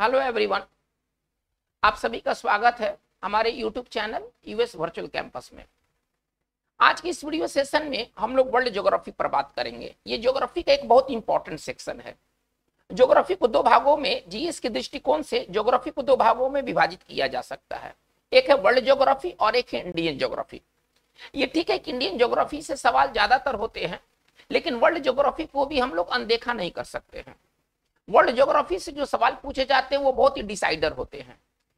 hello everyone आप सभी का स्वागत है हमारे YouTube channel US virtual campus में आज की इस वीडियो सेशन में हम लोग वर्ल्ड ज्योग्राफी पर बात करेंगे ये ज्योग्राफी का एक बहुत इंपॉर्टेंट सेक्शन है ज्योग्राफी को दो भागों में जीएस के दृष्टिकोण से ज्योग्राफी को दो भागों में विभाजित किया जा सकता है एक है वर्ल्ड ज्योग्राफी और एक है इंडियन ज्योग्राफी ये ठीक है कि इंडियन ज्योग्राफी से सवाल ज्यादातर होते हैं लेकिन वर्ल्ड ज्योग्राफी को भी हम लोग अनदेखा नहीं कर सकते हैं वर्ल्ड ज्योग्राफी से जो सवाल पूछे जाते हैं वो बहुत ही डिसाइडर होते हैं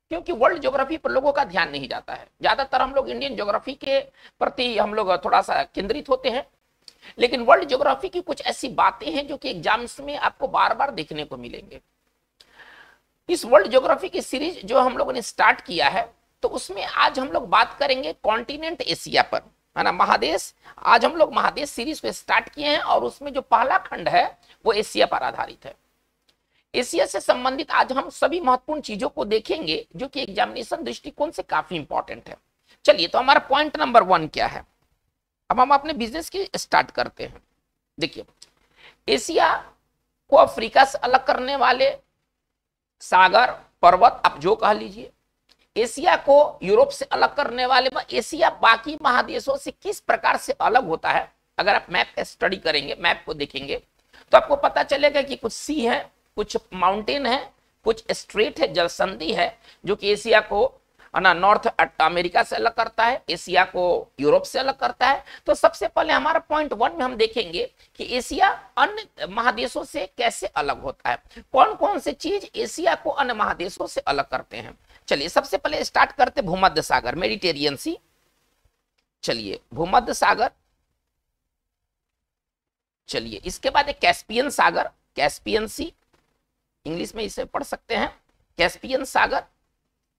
क्योंकि वर्ल्ड ज्योग्राफी पर लोगों का ध्यान नहीं जाता है ज़्यादातर हम लोग इंडियन ज्योग्राफी के प्रति हम लोग थोड़ा सा केंद्रित होते हैं लेकिन वर्ल्ड ज्योग्राफी की कुछ ऐसी बातें हैं जो कि एग्जाम्स में आपको बार बार देखने को मिलेंगे इस वर्ल्ड ज्योग्राफी की सीरीज जो हम लोगों ने स्टार्ट किया है तो उसमें आज हम लोग बात करेंगे कॉन्टिनेंट एशिया पर है ना महादेश आज हम लोग महादेश सीरीज को स्टार्ट किए हैं और उसमें जो पहला खंड है वो एशिया पर आधारित है एशिया से संबंधित आज हम सभी महत्वपूर्ण चीजों को देखेंगे जो कि एग्जामिनेशन दृष्टिकोण से काफी इंपॉर्टेंट है चलिए तो हमारा पॉइंट नंबर वन क्या है अब हम अपने बिजनेस की स्टार्ट करते हैं देखिए एशिया को अफ्रीका से अलग करने वाले सागर पर्वत आप जो कह लीजिए एशिया को यूरोप से अलग करने वाले एशिया बाकी महादेशों से किस प्रकार से अलग होता है अगर आप मैप स्टडी करेंगे मैप को देखेंगे तो आपको पता चलेगा कि कुछ सी है कुछ माउंटेन है कुछ स्ट्रेट है जलसंधि है जो कि एशिया को ना नॉर्थ अमेरिका से अलग करता है एशिया को यूरोप से अलग करता है तो सबसे पहले हमारा पॉइंट वन में हम देखेंगे कि एशिया अन्य महादेशों से कैसे अलग होता है कौन कौन से चीज एशिया को अन्य महादेशों से अलग करते हैं चलिए सबसे पहले स्टार्ट करते भूमध्य सागर मेडिटेरियन सी चलिए भूमध्य सागर चलिए इसके बाद एक कैस्पियन सागर कैस्पियन सी इंग्लिश में इसे पढ़ सकते हैं कैस्पियन सागर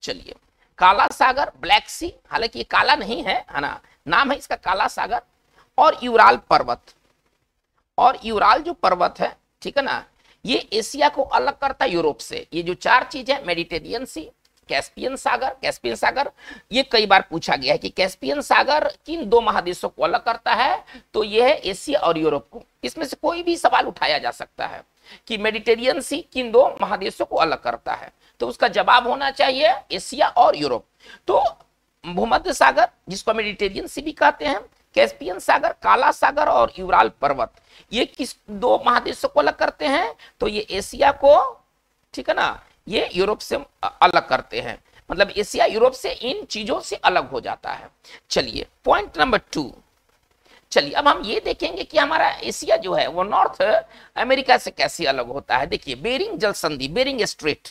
चलिए काला सागर ब्लैक सी हालांकि ये काला नहीं है है ना नाम है इसका काला सागर और यूराल पर्वत और यूराल जो पर्वत है ठीक है ना ये एशिया को अलग करता है यूरोप से ये जो चार चीज है मेडिटेरियन सी कैस्पियन सागर कैस्पियन सागर ये कई बार पूछा गया है कि कैस्पियन सागर किन दो महादेशों को अलग करता है तो ये है एशिया और यूरोप को इसमें से कोई भी सवाल उठाया जा सकता है कि मेडिटेरियन सी किन दो महादेशों को अलग करता है तो उसका जवाब होना चाहिए एशिया और यूरोप तो भूमध्य सागर जिसको मेडिटेरियन सी भी कहते हैं कैस्पियन सागर काला सागर और यूराल पर्वत ये किस दो महादेशों को अलग करते हैं तो ये एशिया को ठीक है ना ये यूरोप से अलग करते हैं मतलब एशिया यूरोप से इन चीजों से अलग हो जाता है चलिए पॉइंट नंबर टू चलिए अब हम ये देखेंगे कि हमारा एशिया जो है वो नॉर्थ अमेरिका से कैसे अलग होता है देखिए बेरिंग जल संधि बेरिंग स्ट्रेट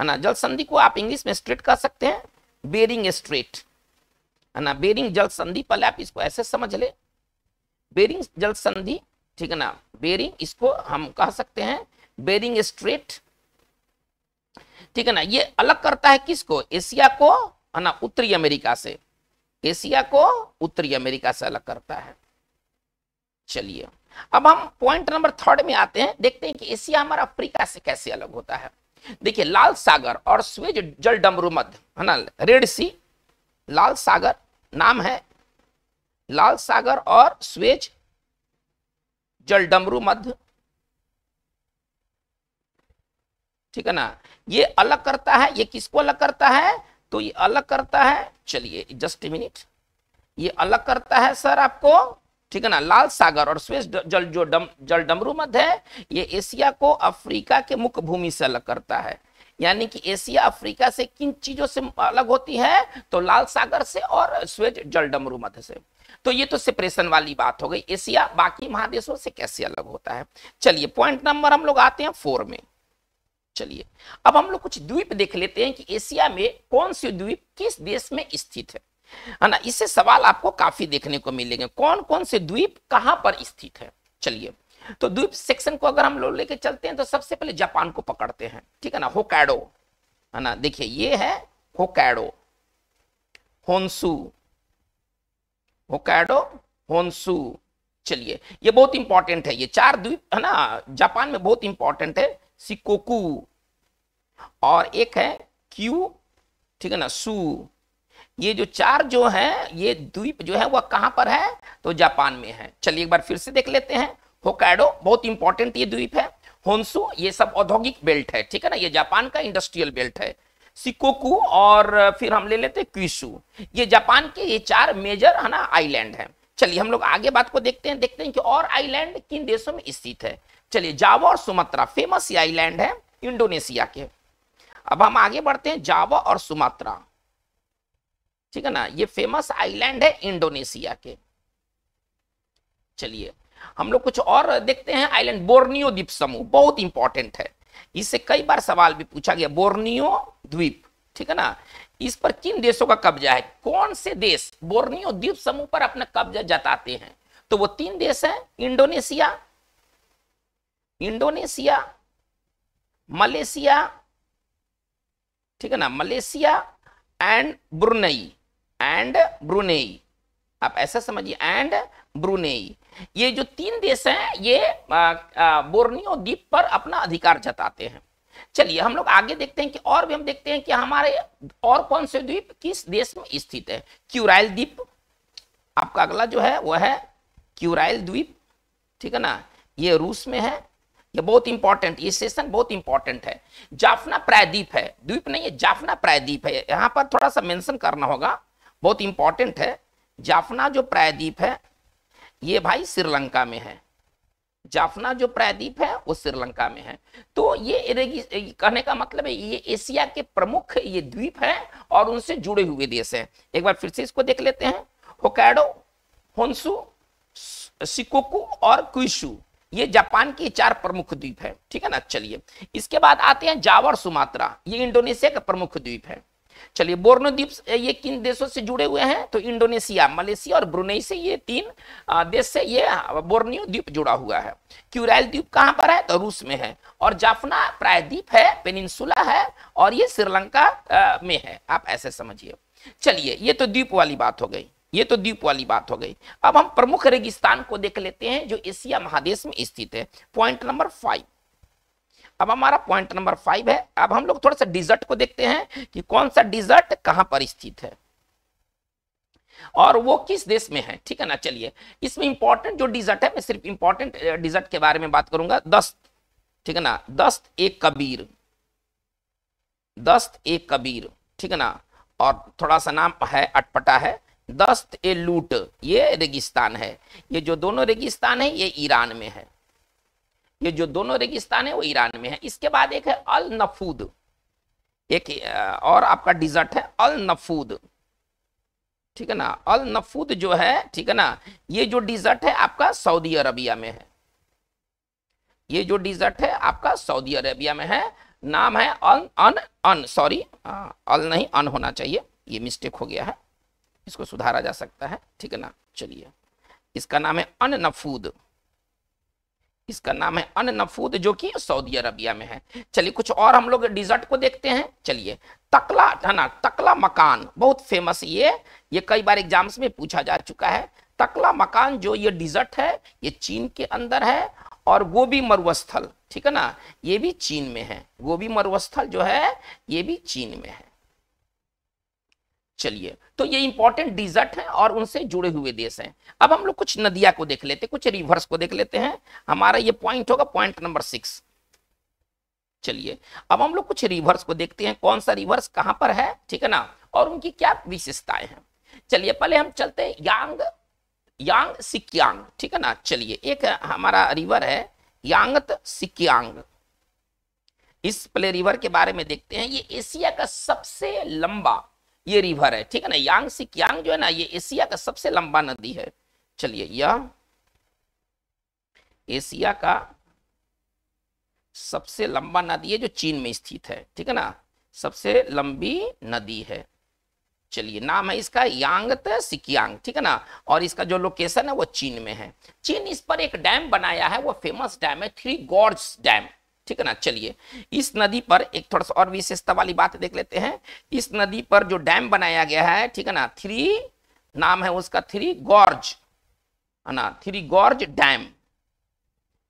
है ना जल संधि को आप इंग्लिश में स्ट्रेट कह सकते हैं बेरिंग स्ट्रेट है ना बेरिंग जल संधि पहले आप इसको ऐसे समझ ले बेरिंग जल संधि ठीक है ना बेरिंग इसको हम कह सकते हैं बेरिंग स्ट्रेट ठीक है ना ये अलग करता है किसको एशिया को है ना उत्तरी अमेरिका से एशिया को उत्तरी अमेरिका से अलग करता है चलिए अब हम पॉइंट नंबर थर्ड में आते हैं देखते हैं कि एशिया हमारा अफ्रीका से कैसे अलग होता है देखिए लाल सागर और स्वेज जल डमरू मध्य है ना रेड सी लाल सागर नाम है लाल सागर और स्वेज जल डमरू मध्य ठीक है ना ये अलग करता है ये किसको अलग करता है तो ये अलग करता है चलिए जस्ट मिनिट ये अलग करता है सर आपको ठीक है ना लाल सागर और स्वेज जल जो डम जल डमरू मध्य है ये एशिया को अफ्रीका के मुख्य भूमि से अलग करता है यानी कि एशिया अफ्रीका से किन चीजों से अलग होती है तो लाल सागर से और स्वेज जल डमरू मध्य से तो ये तो सेपरेशन वाली बात हो गई एशिया बाकी महादेशों से कैसे अलग होता है चलिए पॉइंट नंबर हम लोग आते हैं फोर में चलिए अब हम लोग कुछ द्वीप देख लेते हैं कि एशिया में कौन से द्वीप किस देश में स्थित है है ना इससे सवाल आपको काफी देखने को मिलेंगे कौन कौन से द्वीप कहां पर स्थित है चलिए तो द्वीप सेक्शन को अगर हम लोग लेके चलते हैं तो सबसे पहले जापान को पकड़ते हैं ठीक है ना होकैडो है ना देखिए ये है होकैडो होन्सू होकैडो होन्सू चलिए ये बहुत इंपॉर्टेंट है ये चार द्वीप है ना जापान में बहुत इंपॉर्टेंट है सिकोकू और एक है क्यू ठीक है ना सू ये जो चार जो हैं ये द्वीप जो है वह कहाँ पर है तो जापान में है चलिए एक बार फिर से देख लेते हैं होकाडो बहुत इंपॉर्टेंट ये द्वीप है होन्सु ये सब औद्योगिक बेल्ट है ठीक है ना ये जापान का इंडस्ट्रियल बेल्ट है सिकोकु और फिर हम ले लेते हैं क्यूशू ये जापान के ये चार मेजर है ना आईलैंड है चलिए हम लोग आगे बात को देखते हैं देखते हैं कि और आईलैंड किन देशों में स्थित है चलिए जावा और सुमात्रा फेमस ये आईलैंड है इंडोनेशिया के अब हम आगे बढ़ते हैं जावा और सुमात्रा ठीक है ना ये फेमस आइलैंड है इंडोनेशिया के चलिए हम लोग कुछ और देखते हैं आइलैंड बोर्नियो द्वीप समूह बहुत इंपॉर्टेंट है इससे कई बार सवाल भी पूछा गया बोर्नियो द्वीप ठीक है ना इस पर किन देशों का कब्जा है कौन से देश बोर्नियो द्वीप समूह पर अपना कब्जा जताते हैं तो वो तीन देश हैं इंडोनेशिया इंडोनेशिया मलेशिया ठीक है ना Malaysia and Brunei and Brunei आप ऐसा समझिए एंड ब्रुनेई ये जो तीन देश हैं ये बोर्नियो द्वीप पर अपना अधिकार जताते हैं चलिए हम लोग आगे देखते हैं कि और भी हम देखते हैं कि हमारे और कौन से द्वीप किस देश में स्थित है क्यूराइल द्वीप आपका अगला जो है वह है क्यूराइल द्वीप ठीक है ना ये रूस में है ये बहुत इंपॉर्टेंट ये सेशन बहुत इंपॉर्टेंट है जाफना प्रायद्वीप है द्वीप नहीं है जाफना प्रायद्वीप है यहां पर थोड़ा सा मेंशन करना होगा बहुत इंपॉर्टेंट है जाफना जो प्रायद्वीप है ये भाई श्रीलंका में है जाफना जो प्रायद्वीप है वो श्रीलंका में है तो ये कहने का मतलब है ये एशिया के प्रमुख ये द्वीप है और उनसे जुड़े हुए देश हैं एक बार फिर से इसको देख लेते हैं होकैडो होन्सू सिकोकू और क्विशु ये जापान के चार प्रमुख द्वीप है ठीक है ना चलिए इसके बाद आते हैं जावर सुमात्रा ये इंडोनेशिया का प्रमुख द्वीप है चलिए बोर्नो द्वीप ये किन देशों से जुड़े हुए हैं तो इंडोनेशिया मलेशिया और ब्रुनेई से ये तीन देश से ये बोर्नियो द्वीप जुड़ा हुआ है क्यूराइल द्वीप कहाँ पर है तो रूस में है और जाफना प्रायद्वीप है पेनिनसुला है और ये श्रीलंका में है आप ऐसे समझिए चलिए ये तो द्वीप वाली बात हो गई ये तो द्वीप वाली बात हो गई अब हम प्रमुख रेगिस्तान को देख लेते हैं जो एशिया महादेश में स्थित है पॉइंट नंबर फाइव अब हमारा पॉइंट नंबर फाइव है अब हम लोग थोड़ा सा डिजर्ट को देखते हैं कि कौन सा डिजर्ट कहां पर स्थित है और वो किस देश में है ठीक है ना चलिए इसमें इंपॉर्टेंट जो डिजर्ट है मैं सिर्फ इंपॉर्टेंट डिजर्ट के बारे में बात करूंगा दस्त ठीक है ना दस्त एक कबीर दस्त ए कबीर ठीक है ना और थोड़ा सा नाम है अटपटा है दस्त ए लूट ये रेगिस्तान है ये जो दोनों रेगिस्तान है ये ईरान में है ये जो दोनों रेगिस्तान है वो ईरान में है इसके बाद एक है अल नफूद एक और आपका डिजर्ट है अल नफूद ठीक है ना अल नफूद जो है ठीक है ना ये जो डिजर्ट है आपका सऊदी अरबिया में है ये जो डिजर्ट है आपका सऊदी अरबिया में है नाम है अल अन अन सॉरी अल नहीं अन होना चाहिए ये मिस्टेक हो गया है इसको सुधारा जा सकता है ठीक है ना चलिए इसका नाम है अन नफूद इसका नाम है अन नफूद जो कि सऊदी अरबिया में है चलिए कुछ और हम लोग डिजर्ट को देखते हैं चलिए तकला है ना तकला मकान बहुत फेमस ये ये कई बार एग्जाम्स में पूछा जा चुका है तकला मकान जो ये डिजर्ट है ये चीन के अंदर है और गोभी मरुस्थल ठीक है ना ये भी चीन में है गोभी मरुस्थल जो है ये भी चीन में है चलिए तो ये इंपॉर्टेंट डिजर्ट हैं और उनसे जुड़े हुए देश हैं अब हम लोग कुछ नदिया को देख लेते हैं कुछ रिवर्स को देख लेते हैं हमारा ये पॉइंट होगा पॉइंट नंबर सिक्स चलिए अब हम लोग कुछ रिवर्स को देखते हैं कौन सा रिवर्स कहां पर है ठीक है ना और उनकी क्या विशेषताएं हैं चलिए पहले हम चलते हैं यांग यांग सिक्यांग ठीक है ना चलिए एक हमारा रिवर है यांगत सिक्यांग इस प्ले रिवर के बारे में देखते हैं ये एशिया का सबसे लंबा ये रिवर है ठीक है ना यांग सिक यांग जो है ना ये एशिया का सबसे लंबा नदी है चलिए यह एशिया का सबसे लंबा नदी है जो चीन में स्थित है ठीक है ना सबसे लंबी नदी है चलिए नाम है इसका यांग सिकियांग ठीक है ना और इसका जो लोकेशन है वो चीन में है चीन इस पर एक डैम बनाया है वो फेमस डैम है थ्री गॉड्स डैम ठीक है ना चलिए इस नदी पर एक थोड़ा सा और विशेषता वाली बात देख लेते हैं इस नदी पर जो डैम बनाया गया है ठीक है ना थ्री नाम है उसका थ्री गॉर्ज है ना थ्री गॉर्ज डैम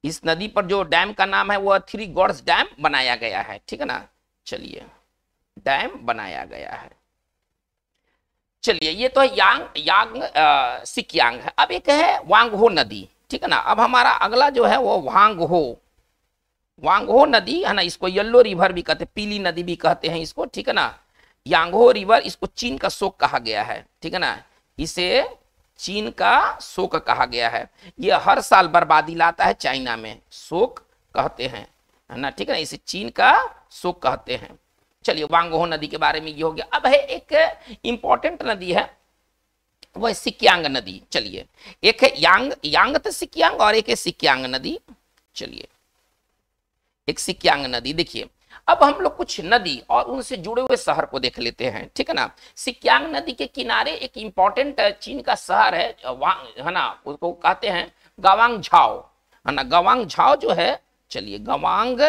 इस नदी पर जो डैम का नाम है वह थ्री गॉर्ज डैम बनाया गया है ठीक है ना चलिए डैम बनाया गया है चलिए ये तो है यांग यांग सिक यांग है अब एक है वांगहो नदी ठीक है ना अब हमारा अगला जो है वो वांगहो वांगो नदी है ना इसको येल्लो रिवर भी कहते हैं पीली नदी भी कहते हैं इसको ठीक है ना यांगो रिवर इसको चीन का शोक कहा गया है ठीक है ना इसे चीन का शोक कहा गया है ये हर साल बर्बादी लाता है चाइना में शोक कहते हैं है ना ठीक है ना इसे चीन का शोक कहते हैं चलिए वांगहो नदी के बारे में ये हो गया अब है एक इंपॉर्टेंट नदी है वह सिक्यांग नदी चलिए एक है यांग यांग तो सिक्यांग और एक है सिक्यांग नदी चलिए एक सिक्यांग नदी देखिए अब हम लोग कुछ नदी और उनसे जुड़े हुए शहर को देख लेते हैं ठीक है ना सिक्यांग नदी के किनारे एक इंपॉर्टेंट चीन का शहर है है ना उसको कहते हैं गवांग झाओ है ना गवांग झाओ जो है चलिए गवांग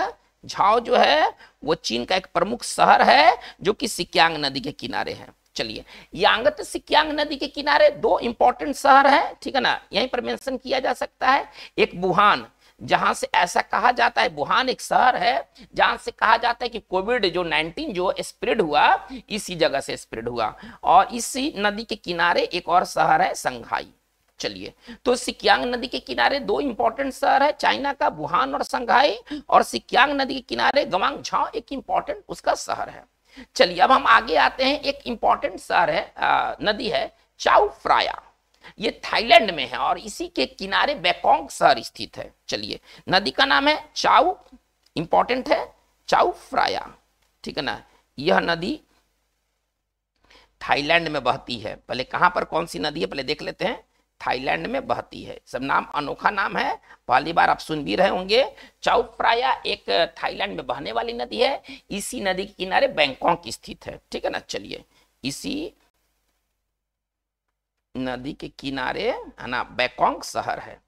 झाओ जो है वो चीन का एक प्रमुख शहर है जो कि सिक्यांग नदी के किनारे है चलिए यांगत सिक्यांग नदी के किनारे दो इंपॉर्टेंट शहर है ठीक है ना यहीं पर मेंशन किया जा सकता है एक बुहान जहां से ऐसा कहा जाता है वुहान एक शहर है जहां से कहा जाता है कि कोविड जो 19 जो स्प्रेड हुआ इसी जगह से स्प्रेड हुआ और इसी नदी के किनारे एक और शहर है संघाई चलिए तो सिक्यांग नदी के किनारे दो इंपॉर्टेंट शहर है चाइना का वुहान और संघाई और सिक्यांग नदी के किनारे गवांग झाओ एक इंपॉर्टेंट उसका शहर है चलिए अब हम आगे आते हैं एक इंपॉर्टेंट शहर है आ, नदी है चाउ फ्राया ये थाईलैंड में है और इसी के किनारे बैकोंग शहर स्थित है चलिए नदी का नाम है चाउ इंपॉर्टेंट है चाउ फ्राया ठीक है ना यह नदी थाईलैंड में बहती है पहले कहां पर कौन सी नदी है पहले देख लेते हैं थाईलैंड में बहती है सब नाम अनोखा नाम है पहली बार आप सुन भी रहे होंगे चाउप्राया एक थाईलैंड में बहने वाली नदी है इसी नदी के किनारे बैंकॉक स्थित है ठीक है ना चलिए इसी नदी के किनारे है ना बैकॉक शहर है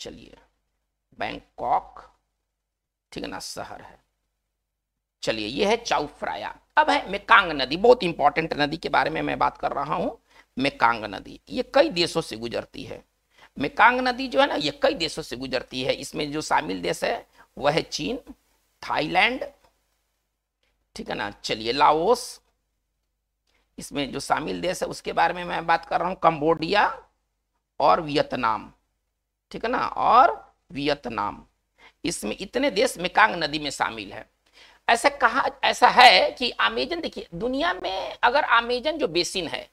चलिए बैंकॉक ठीक है ना शहर है चलिए ये है चाउफ्राया अब है मेकांग नदी बहुत इंपॉर्टेंट नदी के बारे में मैं बात कर रहा हूं मेकांग नदी ये कई देशों से गुजरती है मेकांग नदी जो है ना ये कई देशों से गुजरती है इसमें जो शामिल देश है वह है चीन थाईलैंड ठीक है ना चलिए लाओस इसमें जो शामिल देश है उसके बारे में मैं बात कर रहा हूँ कम्बोडिया और वियतनाम ठीक है ना और वियतनाम इसमें इतने देश मेकांग नदी में शामिल है ऐसा कहा ऐसा है कि अमेजन देखिए दुनिया में अगर अमेजन जो बेसिन है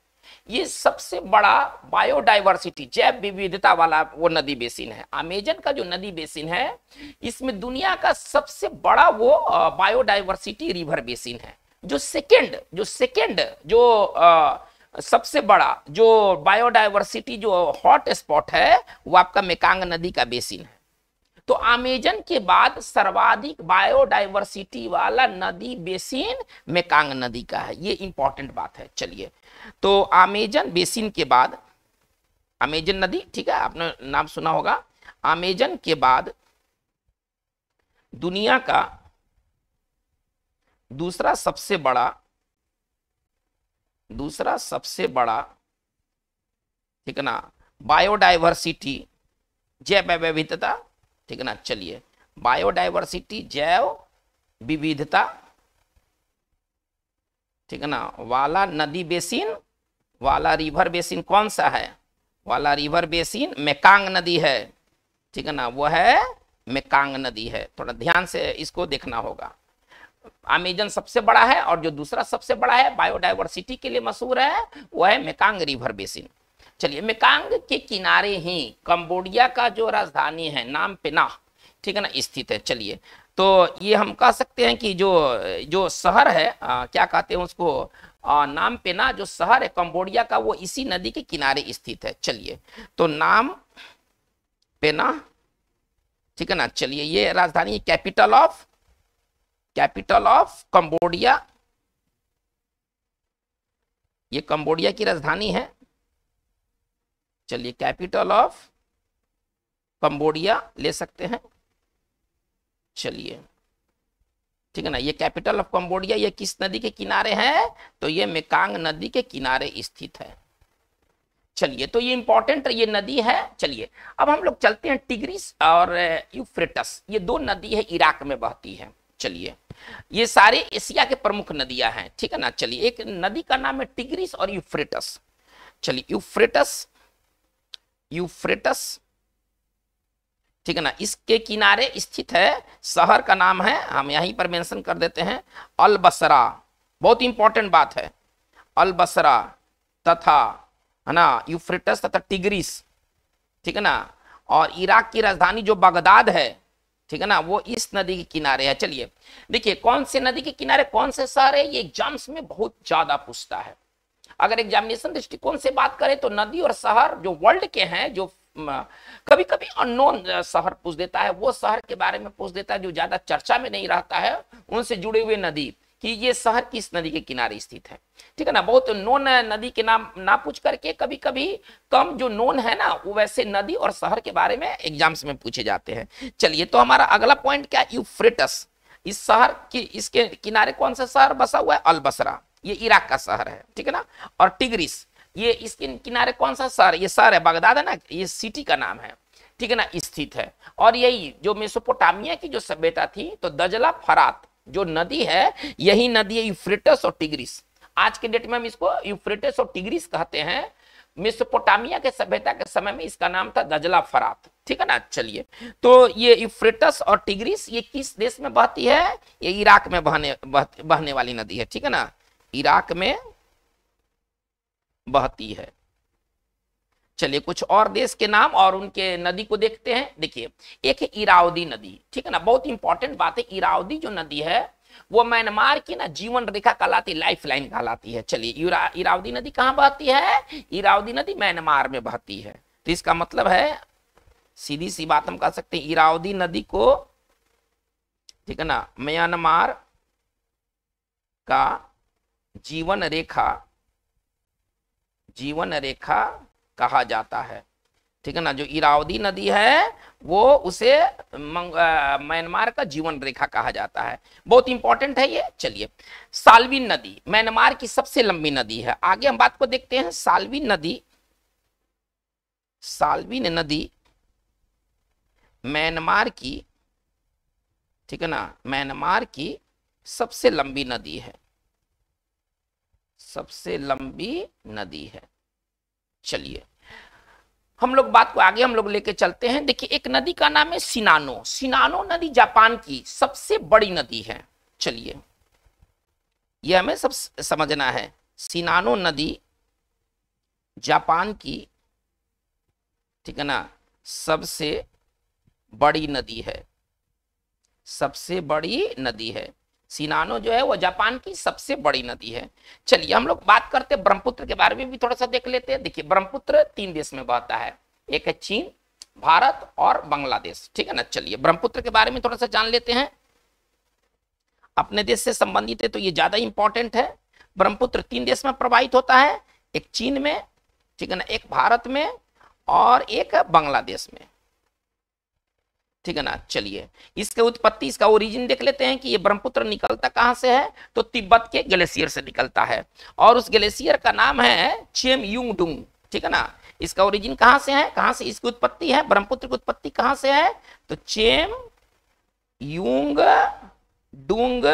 ये सबसे बड़ा बायोडाइवर्सिटी जैव विविधता वाला वो नदी बेसिन है अमेजन का जो नदी बेसिन है इसमें दुनिया का सबसे बड़ा वो बायोडाइवर्सिटी रिवर बेसिन है जो सेकेंड जो सेकेंड जो आ, सबसे बड़ा जो बायोडाइवर्सिटी जो हॉट स्पॉट है वो आपका मेकांग नदी का बेसिन है तो अमेजन के बाद सर्वाधिक बायोडायवर्सिटी वाला नदी बेसिन मेकांग नदी का है ये इंपॉर्टेंट बात है चलिए तो अमेजन बेसिन के बाद अमेजन नदी ठीक है आपने नाम सुना होगा अमेजन के बाद दुनिया का दूसरा सबसे बड़ा दूसरा सबसे बड़ा ठीक ना बायोडाइवर्सिटी जैव विविधता ठीक ना चलिए बायोडाइवर्सिटी जैव विविधता ठीक ना वाला नदी बेसिन वाला रिवर बेसिन कौन सा है वाला रिवर बेसिन मेकांग नदी है ठीक है ना वो है मेकांग नदी है थोड़ा ध्यान से इसको देखना होगा अमेजन सबसे बड़ा है और जो दूसरा सबसे बड़ा है बायोडाइवर्सिटी के लिए मशहूर है वो है मेकांग रिवर बेसिन चलिए मेकांग के किनारे ही कंबोडिया का जो राजधानी है नाम पेना ठीक है ना स्थित है चलिए तो ये हम कह सकते हैं कि जो जो शहर है आ, क्या कहते हैं उसको आ, नाम पेना जो शहर है कंबोडिया का वो इसी नदी के किनारे स्थित है चलिए तो नाम पेना ठीक है ना चलिए ये राजधानी capital of capital of Cambodia ये कंबोडिया की राजधानी है चलिए कैपिटल ऑफ कंबोडिया ले सकते हैं चलिए ठीक है ना ये कैपिटल ऑफ कंबोडिया ये किस नदी के किनारे है तो ये मेकांग नदी के किनारे स्थित है चलिए तो ये इंपॉर्टेंट ये नदी है चलिए अब हम लोग चलते हैं टिग्रिस और यूफ्रेटस ये दो नदी है इराक में बहती है चलिए ये सारे एशिया के प्रमुख नदियां हैं ठीक है ना चलिए एक नदी का नाम है टिग्रिस और यूफ्रेटस चलिए यूफ्रेटस यूफ्रेटस ठीक है ना इसके किनारे स्थित है शहर का नाम है हम यहीं पर मेंशन कर देते हैं अलबसरा बहुत इंपॉर्टेंट बात है अलबसरा तथा है ना यूफ्रेटस तथा टिग्रिस ठीक है ना और इराक की राजधानी जो बगदाद है ठीक है ना वो इस नदी के किनारे है चलिए देखिए कौन से नदी के किनारे कौन से शहर है ये एग्जाम्स में बहुत ज्यादा पूछता है अगर एग्जामिनेशन दृष्टिकोण से बात करें तो नदी और शहर जो वर्ल्ड के हैं जो कभी कभी अननोन शहर पूछ देता है वो शहर के बारे में पूछ देता है जो ज्यादा चर्चा में नहीं रहता है उनसे जुड़े हुए नदी कि ये शहर किस नदी के किनारे स्थित है ठीक है ना बहुत नोन नदी के नाम ना पूछ करके कभी कभी कम जो नोन है ना वो वैसे नदी और शहर के बारे में एग्जाम्स में पूछे जाते हैं चलिए तो हमारा अगला पॉइंट क्या यूफ्रेटस इस शहर की इसके किनारे कौन सा शहर बसा हुआ है अलबसरा ये इराक का शहर है ठीक है ना और टिग्रिस ये इसके किनारे कौन सा शहर ये शहर है बगदाद है ना ये सिटी का नाम है ठीक है ना स्थित है और यही जो मेसोपोटामिया की जो सभ्यता थी तो दजला फरात जो नदी है यही नदी है यूफ्रेटस और टिग्रिस आज के डेट में हम इसको यूफ्रेटस और टिग्रिस कहते हैं मेसोपोटामिया के सभ्यता के समय में इसका नाम था गजला फरात ठीक है ना चलिए तो ये यूफ्रेटस और टिग्रिस ये किस देश में बहती है ये इराक में बहने बहने वाली नदी है ठीक है ना इराक में बहती है चलिए कुछ और देश के नाम और उनके नदी को देखते हैं देखिए एक है इरावदी नदी ठीक है ना बहुत इंपॉर्टेंट बात है इरावदी जो नदी है वो म्यांमार की ना जीवन रेखा कहलाती लाइफ लाइन कहलाती है चलिए इरावदी नदी कहाँ बहती है इरावदी नदी म्यांमार में बहती है तो इसका मतलब है सीधी सी बात हम कह सकते हैं इरावदी नदी को ठीक है ना म्यांमार का जीवन रेखा जीवन रेखा कहा जाता है ठीक है ना जो इरावदी नदी है वो उसे म्यांमार का जीवन रेखा कहा जाता है बहुत इंपॉर्टेंट है ये चलिए सालविन नदी म्यांमार की सबसे लंबी नदी है आगे हम बात को देखते हैं सालविन नदी सालविन नदी म्यांमार की ठीक है ना म्यांमार की सबसे लंबी नदी है सबसे लंबी नदी है चलिए हम लोग बात को आगे हम लोग लेके चलते हैं देखिए एक नदी का नाम है सिनानो सिनानो नदी जापान की सबसे बड़ी नदी है चलिए यह हमें सब समझना है सिनानो नदी जापान की ठीक है ना सबसे बड़ी नदी है सबसे बड़ी नदी है सीनानो जो है वो जापान की सबसे बड़ी नदी है चलिए हम लोग बात करते हैं ब्रह्मपुत्र के बारे में भी थोड़ा सा देख लेते हैं देखिए ब्रह्मपुत्र तीन देश में बहता है एक है चीन भारत और बांग्लादेश ठीक है ना चलिए ब्रह्मपुत्र के बारे में थोड़ा सा जान लेते हैं अपने देश से संबंधित है तो ये ज्यादा इंपॉर्टेंट है ब्रह्मपुत्र तीन देश में प्रवाहित होता है एक चीन में ठीक है ना एक भारत में और एक बांग्लादेश में ठीक है ना चलिए इसके उत्पत्ति इसका ओरिजिन देख लेते हैं कि ये ब्रह्मपुत्र निकलता कहाँ से है तो तिब्बत के ग्लेशियर से निकलता है और उस ग्लेशियर का नाम है चेम युंग डुंग ठीक है ना इसका ओरिजिन कहाँ से है कहाँ से इसकी उत्पत्ति है ब्रह्मपुत्र की उत्पत्ति कहाँ से है तो चेम युंग डुंग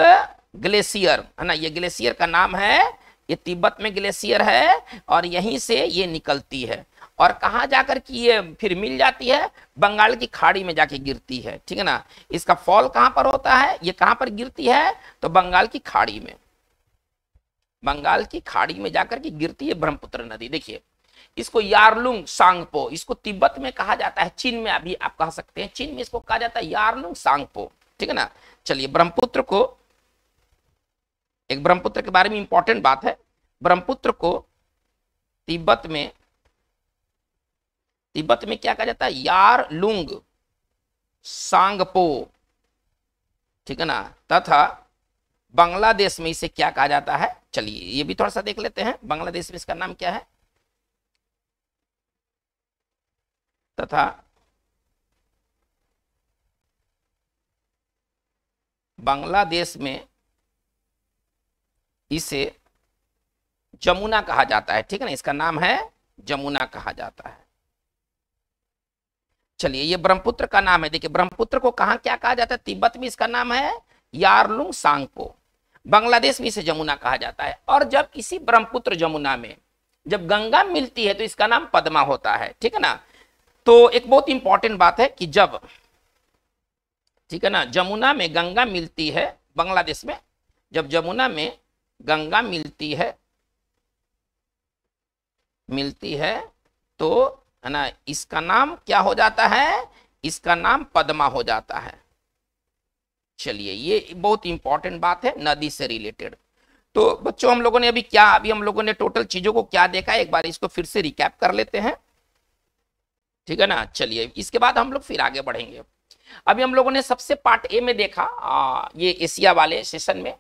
ग्लेशियर है ना ये ग्लेशियर का नाम है ये तिब्बत में ग्लेशियर है और यहीं से ये निकलती है और कहाँ जाकर कि ये फिर मिल जाती है बंगाल की खाड़ी में जाके गिरती है ठीक है ना इसका फॉल कहाँ पर होता है ये कहाँ पर गिरती है तो बंगाल की खाड़ी में बंगाल की खाड़ी में जाकर के गिरती है ब्रह्मपुत्र नदी देखिए इसको यारलुंग सांगपो इसको तिब्बत में कहा जाता है चीन में अभी आप कह सकते हैं चीन में इसको कहा जाता है यारलुंग सांगपो ठीक है ना चलिए ब्रह्मपुत्र को एक ब्रह्मपुत्र के बारे में इंपॉर्टेंट बात है ब्रह्मपुत्र को तिब्बत में तिब्बत में क्या कहा जाता है यार लुंग सांगपो ठीक है ना तथा बांग्लादेश में इसे क्या कहा जाता है चलिए ये भी थोड़ा सा देख लेते हैं बांग्लादेश में इसका नाम क्या है तथा बांग्लादेश में इसे जमुना कहा जाता है ठीक है ना इसका नाम है जमुना कहा जाता है चलिए ये ब्रह्मपुत्र का नाम है देखिए ब्रह्मपुत्र को कहा क्या कहा जाता है तिब्बत में इसका नाम है यारलुंग सांगपो बांग्लादेश में इसे जमुना कहा जाता है और जब इसी ब्रह्मपुत्र जमुना में जब गंगा मिलती है तो इसका नाम पद्मा होता है ठीक है ना तो एक बहुत इंपॉर्टेंट बात है कि जब ठीक है ना जमुना में गंगा मिलती है बांग्लादेश में जब जमुना में गंगा मिलती है मिलती है तो है ना इसका नाम क्या हो जाता है इसका नाम पद्मा हो जाता है चलिए ये बहुत इंपॉर्टेंट बात है नदी से रिलेटेड तो बच्चों हम लोगों ने अभी क्या अभी हम लोगों ने टोटल चीजों को क्या देखा है एक बार इसको फिर से रिकैप कर लेते हैं ठीक है ना चलिए इसके बाद हम लोग फिर आगे बढ़ेंगे अभी हम लोगों ने सबसे पार्ट ए में देखा आ, ये एशिया वाले सेशन में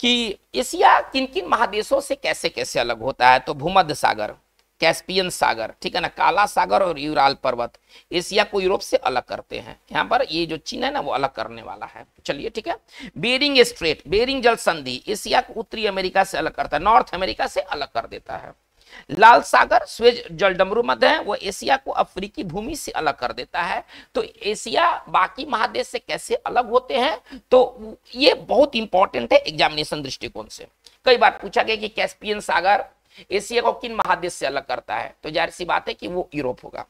कि एशिया किन किन महादेशों से कैसे कैसे अलग होता है तो भूमध्य सागर कैस्पियन सागर ठीक है ना काला सागर और यूराल पर्वत एशिया को यूरोप से अलग करते हैं यहाँ पर ये जो चीन है ना वो अलग करने वाला है चलिए ठीक है बेरिंग स्ट्रेट बेरिंग जल संधि एशिया को उत्तरी अमेरिका से अलग करता है नॉर्थ अमेरिका से अलग कर देता है लाल सागर स्वेज डमरू मध्य है वह एशिया को अफ्रीकी भूमि से अलग कर देता है तो एशिया बाकी महादेश से कैसे अलग होते हैं तो ये बहुत इंपॉर्टेंट है एग्जामिनेशन दृष्टिकोण से कई बार पूछा गया कि कैस्पियन सागर एशिया को किन महादेश से अलग करता है तो जाहिर सी बात है कि वो यूरोप होगा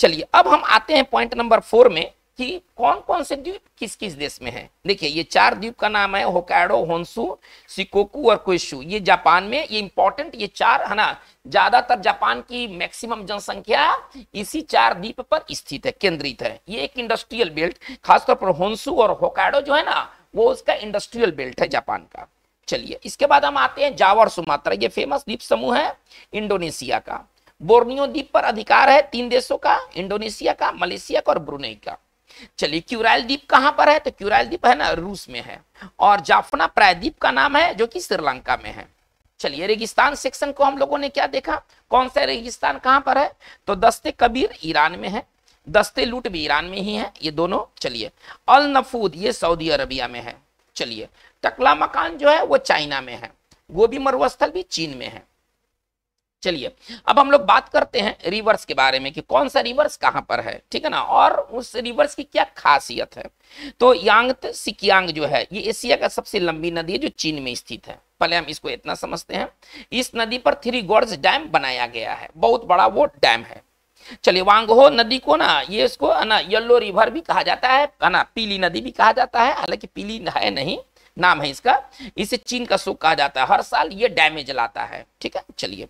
चलिए अब हम आते हैं पॉइंट नंबर फोर में कि कौन कौन से द्वीप किस किस देश में है देखिए ये चार द्वीप का नाम है होकाडो होन्सू सिकोकू और कोशु ये जापान में ये इंपॉर्टेंट ये चार है ना ज्यादातर जापान की मैक्सिमम जनसंख्या इसी चार द्वीप पर स्थित है केंद्रित है ये एक इंडस्ट्रियल बेल्ट खासतौर पर होन्सू और होकाडो जो है ना वो उसका इंडस्ट्रियल बेल्ट है जापान का चलिए इसके बाद हम आते हैं जावर सुमात्रा ये फेमस द्वीप समूह है इंडोनेशिया का बोर्नियो द्वीप पर अधिकार है तीन देशों का इंडोनेशिया का मलेशिया का और ब्रुनेई का चलिए क्यूराइल द्वीप कहां पर है तो क्यूराइल द्वीप है ना रूस में है और जाफना प्रायद्वीप का नाम है जो कि श्रीलंका में है चलिए रेगिस्तान सेक्शन को हम लोगों ने क्या देखा कौन सा रेगिस्तान कहां पर है तो दस्ते कबीर ईरान में है दस्ते लूट भी ईरान में ही है ये दोनों चलिए अल नफूद ये सऊदी अरबिया में है चलिए टकला मकान जो है वो चाइना में है गोभी मरुस्थल भी चीन में है चलिए अब हम लोग बात करते हैं रिवर्स के बारे में कि कौन सा रिवर्स कहां पर है ठीक है ना और उस रिवर्स की क्या खासियत है तो यांग सिकियांग जो है ये एशिया का सबसे लंबी नदी है जो चीन में स्थित है पहले हम इसको इतना समझते हैं इस नदी पर थ्री गॉड्स डैम बनाया गया है बहुत बड़ा वो डैम है चलिए वांगहो नदी को ना ये इसको ना येल्लो रिवर भी कहा जाता है ना पीली नदी भी कहा जाता है हालांकि पीली है नहीं नाम है इसका इसे चीन का सुख कहा जाता है हर साल ये डैमेज लाता है ठीक है चलिए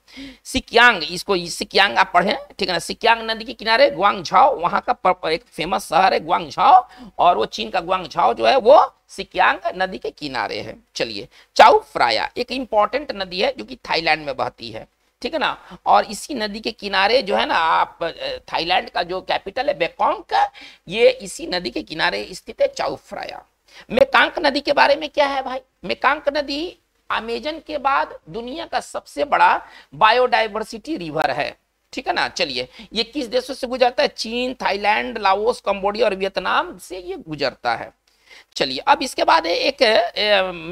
सिक्यांग इसको सिक्यांग आप पढ़े ठीक है ना सिक्यांग नदी के किनारे ग्वांग झाओ वहाँ का एक फेमस शहर है ग्वांग झाओ और वो चीन का ग्वांग झाओ जो है वो सिक्यांग नदी के किनारे है चलिए चाउ फ्राया एक इंपॉर्टेंट नदी है जो कि थाईलैंड में बहती है ठीक है ना और इसी नदी के किनारे जो है ना आप थाईलैंड का जो कैपिटल है बेकोंग का ये इसी नदी के किनारे स्थित है चाउफ्राया मेकांक नदी के बारे में क्या है भाई मेकांक नदी अमेजन के बाद दुनिया का सबसे बड़ा बायोडाइवर्सिटी रिवर है ठीक है ना चलिए ये किस देशों से गुजरता है चीन थाईलैंड लाओस कंबोडिया और वियतनाम से ये गुजरता है चलिए अब इसके बाद एक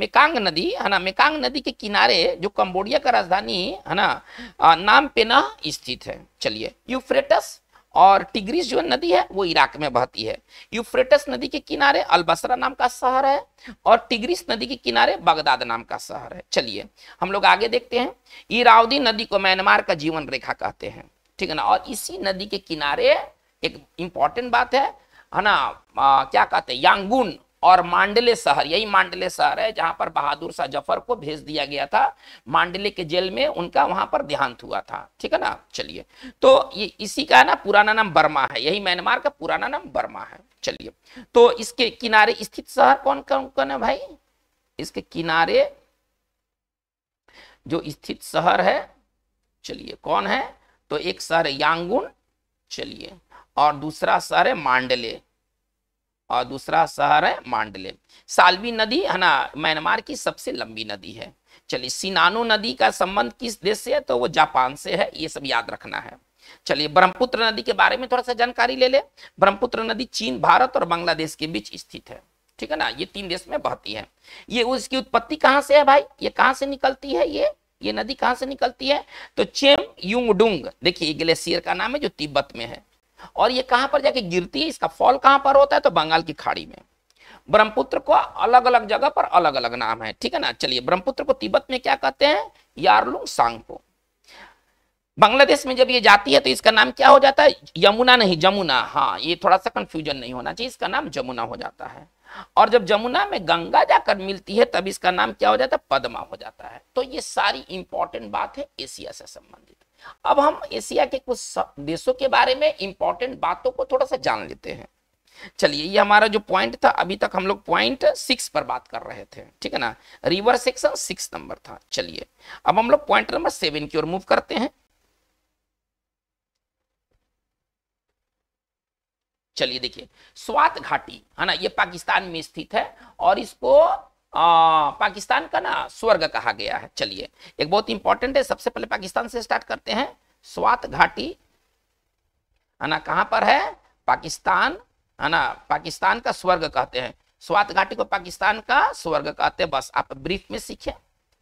मेकांग नदी है ना मेकांग नदी के किनारे जो कंबोडिया का राजधानी है ना नाम पेना स्थित है चलिए यूफ्रेटस और टिग्रिस जो नदी है वो इराक में बहती है यूफ्रेटस नदी के किनारे अलबसरा नाम का शहर है और टिग्रिस नदी के किनारे बगदाद नाम का शहर है चलिए हम लोग आगे देखते हैं इरावदी नदी को म्यांमार का जीवन रेखा कहते हैं ठीक है ना और इसी नदी के किनारे एक इंपॉर्टेंट बात है है ना क्या कहते हैं यांगून और मांडले शहर यही मांडले शहर है जहां पर बहादुर शाह जफर को भेज दिया गया था मांडले के जेल में उनका वहां पर देहांत हुआ था ठीक है ना चलिए तो ये इसी का ना पुराना नाम बर्मा है यही म्यांमार का पुराना नाम बर्मा है चलिए तो इसके किनारे स्थित शहर कौन कौन कौन है भाई इसके किनारे जो स्थित शहर है चलिए कौन है तो एक शहर यांगुन चलिए और दूसरा शहर है मांडले और दूसरा शहर है मांडले सालवी नदी है ना म्यांमार की सबसे लंबी नदी है चलिए सिनानो नदी का संबंध किस देश से है तो वो जापान से है ये सब याद रखना है चलिए ब्रह्मपुत्र नदी के बारे में थोड़ा सा जानकारी ले ले ब्रह्मपुत्र नदी चीन भारत और बांग्लादेश के बीच स्थित है ठीक है ना ये तीन देश में बहती है ये उसकी उत्पत्ति कहाँ से है भाई ये कहाँ से निकलती है ये ये नदी कहाँ से निकलती है तो चेम युंग देखिए ग्लेशियर का नाम है जो तिब्बत में है और ये कहां पर जाके गिरती है इसका फॉल कहां पर होता है तो बंगाल की खाड़ी में ब्रह्मपुत्र को अलग अलग जगह पर अलग अलग नाम है ठीक है ना चलिए ब्रह्मपुत्र को तिब्बत में क्या कहते हैं यारलुंग सांगपो बांग्लादेश में जब ये जाती है तो इसका नाम क्या हो जाता है यमुना नहीं जमुना हाँ ये थोड़ा सा कंफ्यूजन नहीं होना चाहिए इसका नाम जमुना हो जाता है और जब जमुना में गंगा जाकर मिलती है तब इसका नाम क्या हो जाता है पद्मा हो जाता है तो ये सारी इंपॉर्टेंट बात है एशिया से संबंधित अब हम एशिया के कुछ देशों के बारे में इंपॉर्टेंट बातों को थोड़ा सा जान लेते हैं चलिए ये हमारा जो पॉइंट था अभी तक हम लोग पॉइंट सिक्स पर बात कर रहे थे ठीक है ना रिवर सेक्शन सिक्स नंबर था चलिए अब हम लोग पॉइंट नंबर सेवन की ओर मूव करते हैं चलिए देखिए स्वात घाटी है ना ये पाकिस्तान में स्थित है और इसको आ, पाकिस्तान का ना स्वर्ग कहा गया है चलिए एक बहुत इंपॉर्टेंट है सबसे पहले पाकिस्तान से स्टार्ट करते हैं स्वात घाटी है ना कहां पर है पाकिस्तान है ना पाकिस्तान का स्वर्ग कहते हैं स्वात घाटी को पाकिस्तान का स्वर्ग कहते हैं बस आप ब्रीफ में सीखे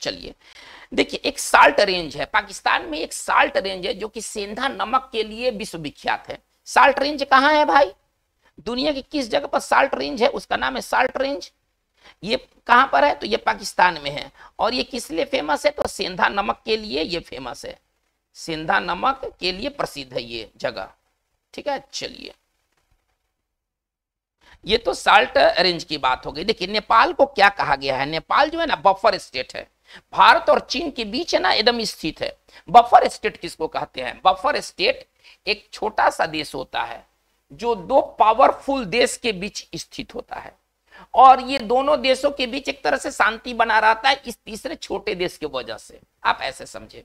चलिए देखिए एक साल्ट रेंज है पाकिस्तान में एक साल्ट रेंज है जो कि सेंधा नमक के लिए विश्वविख्यात है साल्ट रेंज कहाँ है भाई दुनिया की किस जगह पर साल्ट रेंज है उसका नाम है साल्ट रेंज ये कहाँ पर है तो ये पाकिस्तान में है और ये किस लिए फेमस है तो सेंधा नमक के लिए ये फेमस है सेंधा नमक के लिए प्रसिद्ध है ये जगह ठीक है चलिए ये तो साल्ट रेंज की बात हो गई देखिए नेपाल को क्या कहा गया है नेपाल जो है ना बफर स्टेट है भारत और चीन के बीच है ना एकदम स्थित है बफर स्टेट किसको कहते हैं बफर स्टेट एक छोटा सा देश होता है जो दो पावरफुल देश के बीच स्थित होता है और ये दोनों देशों के बीच एक तरह से शांति बना रहता है इस तीसरे छोटे देश की वजह से आप ऐसे समझे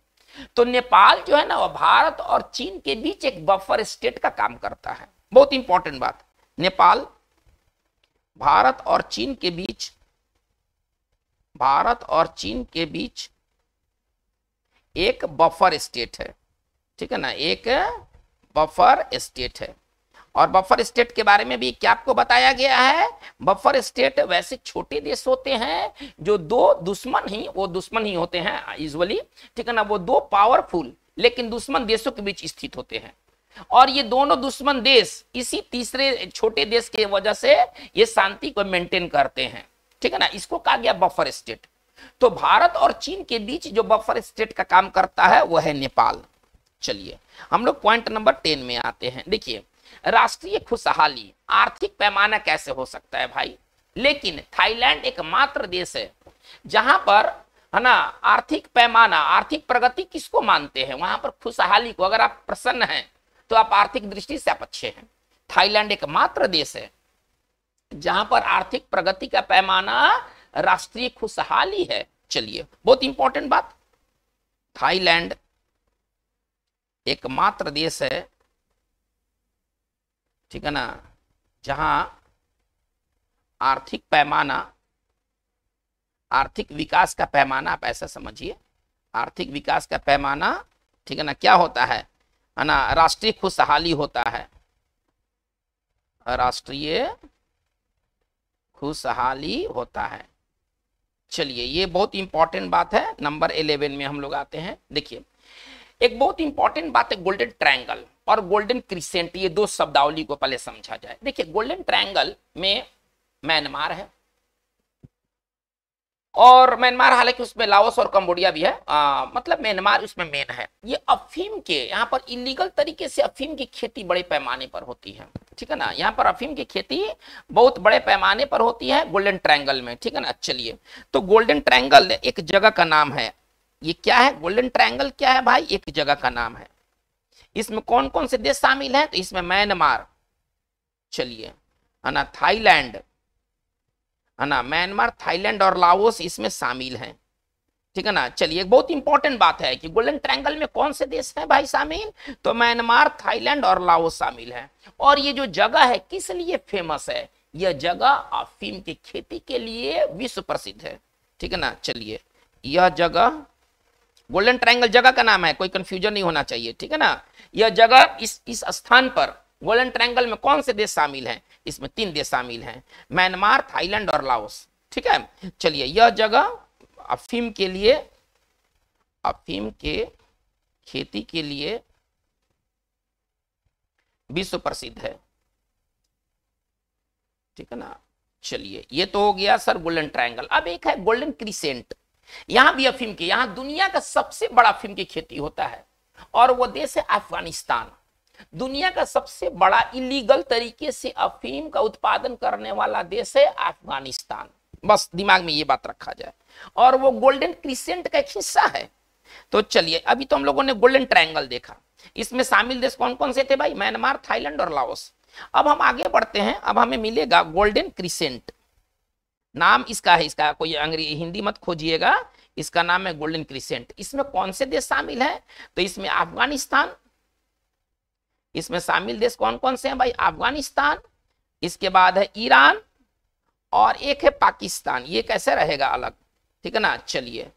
तो नेपाल जो है ना वह भारत और चीन के बीच एक बफर स्टेट का काम करता है बहुत इंपॉर्टेंट बात नेपाल भारत और चीन के बीच भारत और चीन के बीच एक बफर स्टेट है ठीक है ना एक बफर स्टेट है और बफर स्टेट के बारे में भी क्या आपको बताया गया है बफर स्टेट वैसे छोटे देश होते हैं जो दो दुश्मन ही वो दुश्मन ही होते हैं यूजली ठीक है ना वो दो पावरफुल लेकिन दुश्मन देशों के बीच स्थित होते हैं और ये दोनों दुश्मन देश इसी तीसरे छोटे देश के वजह से ये शांति को मेंटेन करते हैं ठीक है ना इसको कहा गया बफर स्टेट तो भारत और चीन के बीच जो बफर स्टेट का काम करता है वह है नेपाल चलिए हम लोग पॉइंट नंबर टेन में आते हैं देखिए राष्ट्रीय खुशहाली आर्थिक पैमाना कैसे हो सकता है भाई लेकिन थाईलैंड एकमात्र देश है जहां पर है ना आर्थिक पैमाना आर्थिक प्रगति किसको मानते हैं वहां पर खुशहाली को अगर आप प्रसन्न हैं तो आप आर्थिक दृष्टि से आप अच्छे हैं थाईलैंड एकमात्र देश है जहां पर आर्थिक प्रगति का पैमाना राष्ट्रीय खुशहाली है चलिए बहुत इंपॉर्टेंट बात थाईलैंड एकमात्र देश है ठीक है ना जहाँ आर्थिक पैमाना आर्थिक विकास का पैमाना आप ऐसा समझिए आर्थिक विकास का पैमाना ठीक है ना क्या होता है है ना राष्ट्रीय खुशहाली होता है राष्ट्रीय खुशहाली होता है चलिए ये बहुत इंपॉर्टेंट बात है नंबर इलेवन में हम लोग आते हैं देखिए एक बहुत इंपॉर्टेंट बात है गोल्डन ट्रायंगल और गोल्डन क्रिसेंट ये दो शब्दावली को पहले समझा जाए देखिए गोल्डन ट्रायंगल में म्यांमार है और म्यांमार हालांकि उसमें लाओस और कंबोडिया भी है आ, मतलब म्यांमार उसमें मेन है ये अफीम के यहाँ पर इलीगल तरीके से अफीम की खेती बड़े पैमाने पर होती है ठीक है ना यहाँ पर अफीम की खेती बहुत बड़े पैमाने पर होती है गोल्डन ट्रायंगल में ठीक है ना चलिए तो गोल्डन ट्रायंगल एक जगह का नाम है ये क्या है गोल्डन ट्रायंगल क्या है भाई एक जगह का नाम है इसमें कौन कौन से देश शामिल हैं तो इसमें म्यांमार चलिए है ना थाईलैंड है ना म्यांमार थाईलैंड और लाओस इसमें शामिल हैं ठीक है ना चलिए बहुत इंपॉर्टेंट बात है कि गोल्डन ट्रायंगल में कौन से देश हैं भाई शामिल तो म्यांमार थाईलैंड और लाओस शामिल हैं और ये जो जगह है किस लिए फेमस है यह जगह अफीम की खेती के लिए विश्व प्रसिद्ध है ठीक है ना चलिए यह जगह गोल्डन ट्रायंगल जगह का नाम है कोई कंफ्यूजन नहीं होना चाहिए ठीक है ना यह जगह इस इस स्थान पर गोल्डन ट्रायंगल में कौन से देश शामिल हैं इसमें तीन देश शामिल हैं म्यांमार थाईलैंड और लाओस ठीक है चलिए यह जगह अफीम के लिए अफीम के खेती के लिए विश्व प्रसिद्ध है ठीक है ना चलिए ये तो हो गया सर गोल्डन ट्रायंगल अब एक है गोल्डन क्रिसेंट यहां भी अफीम के यहां दुनिया का सबसे बड़ा अफीम की खेती होता है और वो देश है अफगानिस्तान दुनिया का सबसे बड़ा इलीगल तरीके से अफीम का उत्पादन करने वाला देश है अफगानिस्तान बस दिमाग में ये बात रखा जाए और वो गोल्डन क्रिसेंट का एक हिस्सा है तो चलिए अभी तो हम लोगों ने गोल्डन ट्रायंगल देखा इसमें शामिल देश कौन कौन से थे भाई म्यांमार थाईलैंड और लाओस अब हम आगे बढ़ते हैं अब हमें मिलेगा गोल्डन क्रिसेंट नाम इसका है इसका कोई अंग्रेजी हिंदी मत खोजिएगा इसका नाम है गोल्डन क्रिसेंट इसमें कौन से देश शामिल है तो इसमें अफगानिस्तान इसमें शामिल देश कौन कौन से हैं भाई अफगानिस्तान इसके बाद है ईरान और एक है पाकिस्तान ये कैसे रहेगा अलग ठीक है ना चलिए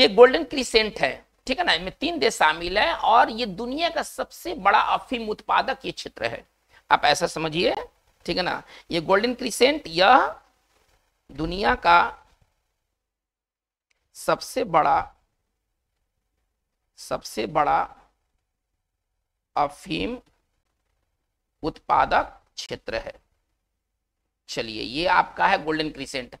ये गोल्डन क्रिसेंट है ठीक है ना इनमें तीन देश शामिल है और ये दुनिया का सबसे बड़ा अफीम उत्पादक ये क्षेत्र है आप ऐसा समझिए ठीक है ना ये गोल्डन क्रिसेंट यह दुनिया का सबसे बड़ा सबसे बड़ा अफीम उत्पादक क्षेत्र है चलिए ये आपका है गोल्डन क्रिसेंट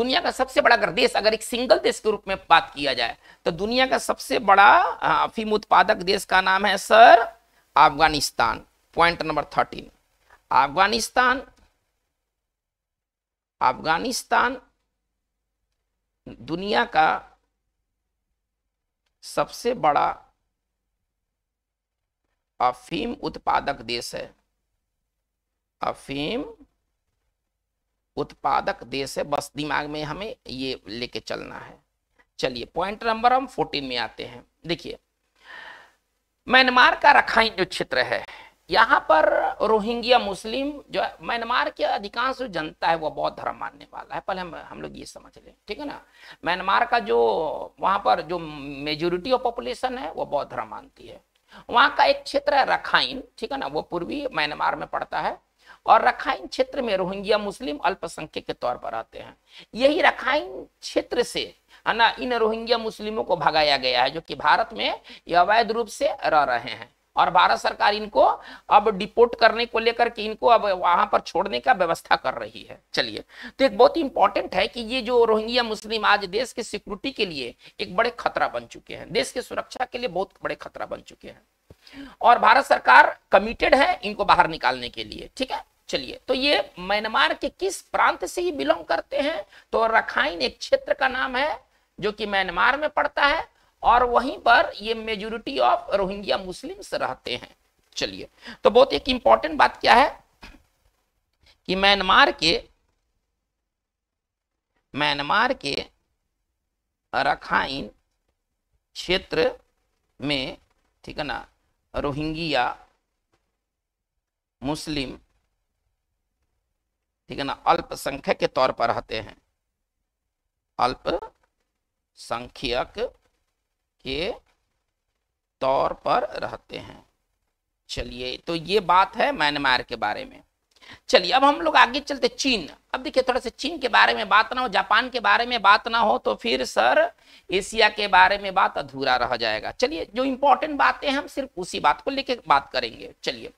दुनिया का सबसे बड़ा अगर देश अगर एक सिंगल देश के रूप में बात किया जाए तो दुनिया का सबसे बड़ा अफीम उत्पादक देश का नाम है sir Afghanistan point number thirteen Afghanistan Afghanistan दुनिया का सबसे बड़ा अफीम उत्पादक देश है अफीम उत्पादक देश है बस दिमाग में हमें ये लेके चलना है चलिए पॉइंट नंबर हम फोर्टीन में आते हैं देखिए म्यांमार का रखाइन जो क्षेत्र है यहाँ पर रोहिंग्या मुस्लिम जो है म्यांमार की अधिकांश जो जनता है वो बौद्ध धर्म मानने वाला है पहले हम हम लोग ये समझ लें ठीक है ना म्यांमार का जो वहाँ पर जो मेजोरिटी ऑफ पॉपुलेशन है वो बौद्ध धर्म मानती है वहाँ का एक क्षेत्र है रखाइन ठीक है ना वो पूर्वी म्यांमार में पड़ता है और रखाइन क्षेत्र में रोहिंग्या मुस्लिम अल्पसंख्यक के तौर पर आते हैं यही रखाइन क्षेत्र से है ना इन रोहिंग्या मुस्लिमों को भगाया गया है जो कि भारत में अवैध रूप से रह रहे हैं और भारत सरकार इनको अब डिपोर्ट करने को लेकर के इनको अब वहां पर छोड़ने का व्यवस्था कर रही है चलिए तो एक बहुत ही इंपॉर्टेंट है कि ये जो रोहिंग्या मुस्लिम आज देश की सिक्योरिटी के लिए एक बड़े खतरा बन चुके हैं देश की सुरक्षा के लिए बहुत बड़े खतरा बन चुके हैं और भारत सरकार कमिटेड है इनको बाहर निकालने के लिए ठीक है चलिए तो ये म्यांमार के किस प्रांत से ही बिलोंग करते हैं तो रखाइन एक क्षेत्र का नाम है जो कि म्यांमार में पड़ता है और वहीं पर ये मेजोरिटी ऑफ रोहिंग्या मुस्लिम्स रहते हैं चलिए तो बहुत एक इंपॉर्टेंट बात क्या है कि म्यांमार के म्यांमार के रखाइन क्षेत्र में ठीक है ना रोहिंग्या मुस्लिम ठीक है ना अल्पसंख्यक के तौर पर रहते हैं अल्पसंख्यक के तौर पर रहते हैं चलिए तो ये बात है म्यांमार के बारे में चलिए अब हम लोग आगे चलते चीन अब देखिए थोड़ा सा चीन के बारे में बात ना हो जापान के बारे में बात ना हो तो फिर सर एशिया के बारे में बात अधूरा रह जाएगा चलिए जो इंपॉर्टेंट बातें हम सिर्फ उसी बात को लेके बात करेंगे चलिए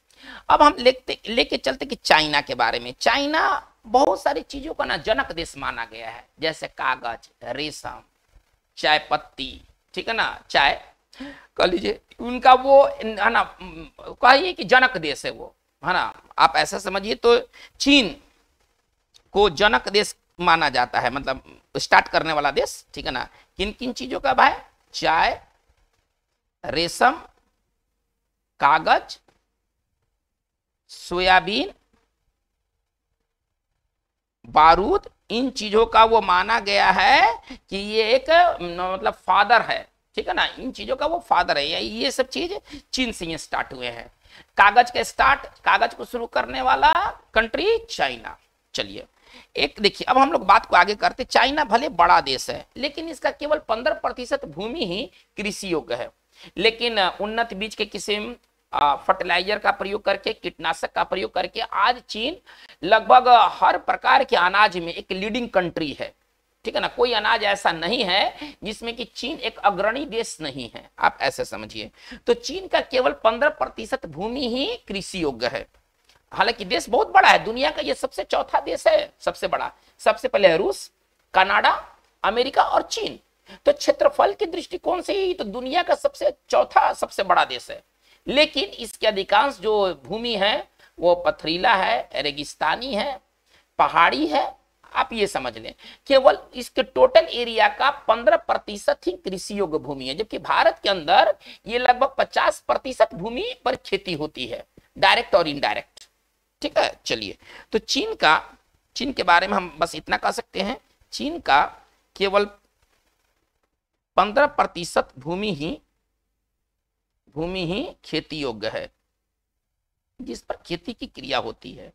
अब हम लेते लेके चलते कि चाइना के बारे में चाइना बहुत सारी चीजों का ना जनक देश माना गया है जैसे कागज रेशम चाय पत्ती ठीक है ना चाय कह लीजिए उनका वो है ना कहिए कि जनक देश है वो है ना आप ऐसा समझिए तो चीन को जनक देश माना जाता है मतलब स्टार्ट करने वाला देश ठीक है ना किन किन चीजों का भाई चाय रेशम कागज सोयाबीन बारूद इन चीज़ों का वो माना गया है कि ये एक मतलब फादर है ठीक है ना इन चीज़ों का वो फादर है ये सब चीज़ चीन से ये स्टार्ट हुए हैं कागज के स्टार्ट कागज को शुरू करने वाला कंट्री चाइना चलिए एक देखिए अब हम लोग बात को आगे करते चाइना भले बड़ा देश है लेकिन इसका केवल पंद्रह प्रतिशत भूमि ही कृषि योग्य है लेकिन उन्नत बीज के किस्म फर्टिलाइजर का प्रयोग करके कीटनाशक का प्रयोग करके आज चीन लगभग हर प्रकार के अनाज में एक लीडिंग कंट्री है ठीक है ना कोई अनाज ऐसा नहीं है जिसमें कि चीन एक अग्रणी देश नहीं है आप ऐसे समझिए तो चीन का केवल पंद्रह प्रतिशत भूमि ही कृषि योग्य है हालांकि देश बहुत बड़ा है दुनिया का ये सबसे चौथा देश है सबसे बड़ा सबसे पहले रूस कनाडा अमेरिका और चीन तो क्षेत्रफल के दृष्टिकोण से ही तो दुनिया का सबसे चौथा सबसे बड़ा देश है लेकिन इसके अधिकांश जो भूमि है वो पथरीला है रेगिस्तानी है पहाड़ी है आप ये समझ लें केवल इसके टोटल एरिया का 15 प्रतिशत ही कृषि योग्य भूमि है जबकि भारत के अंदर ये लगभग 50 प्रतिशत भूमि पर खेती होती है डायरेक्ट और इनडायरेक्ट ठीक है चलिए तो चीन का चीन के बारे में हम बस इतना कह सकते हैं चीन का केवल पंद्रह प्रतिशत भूमि ही भूमि ही खेती योग्य है जिस पर खेती की क्रिया होती है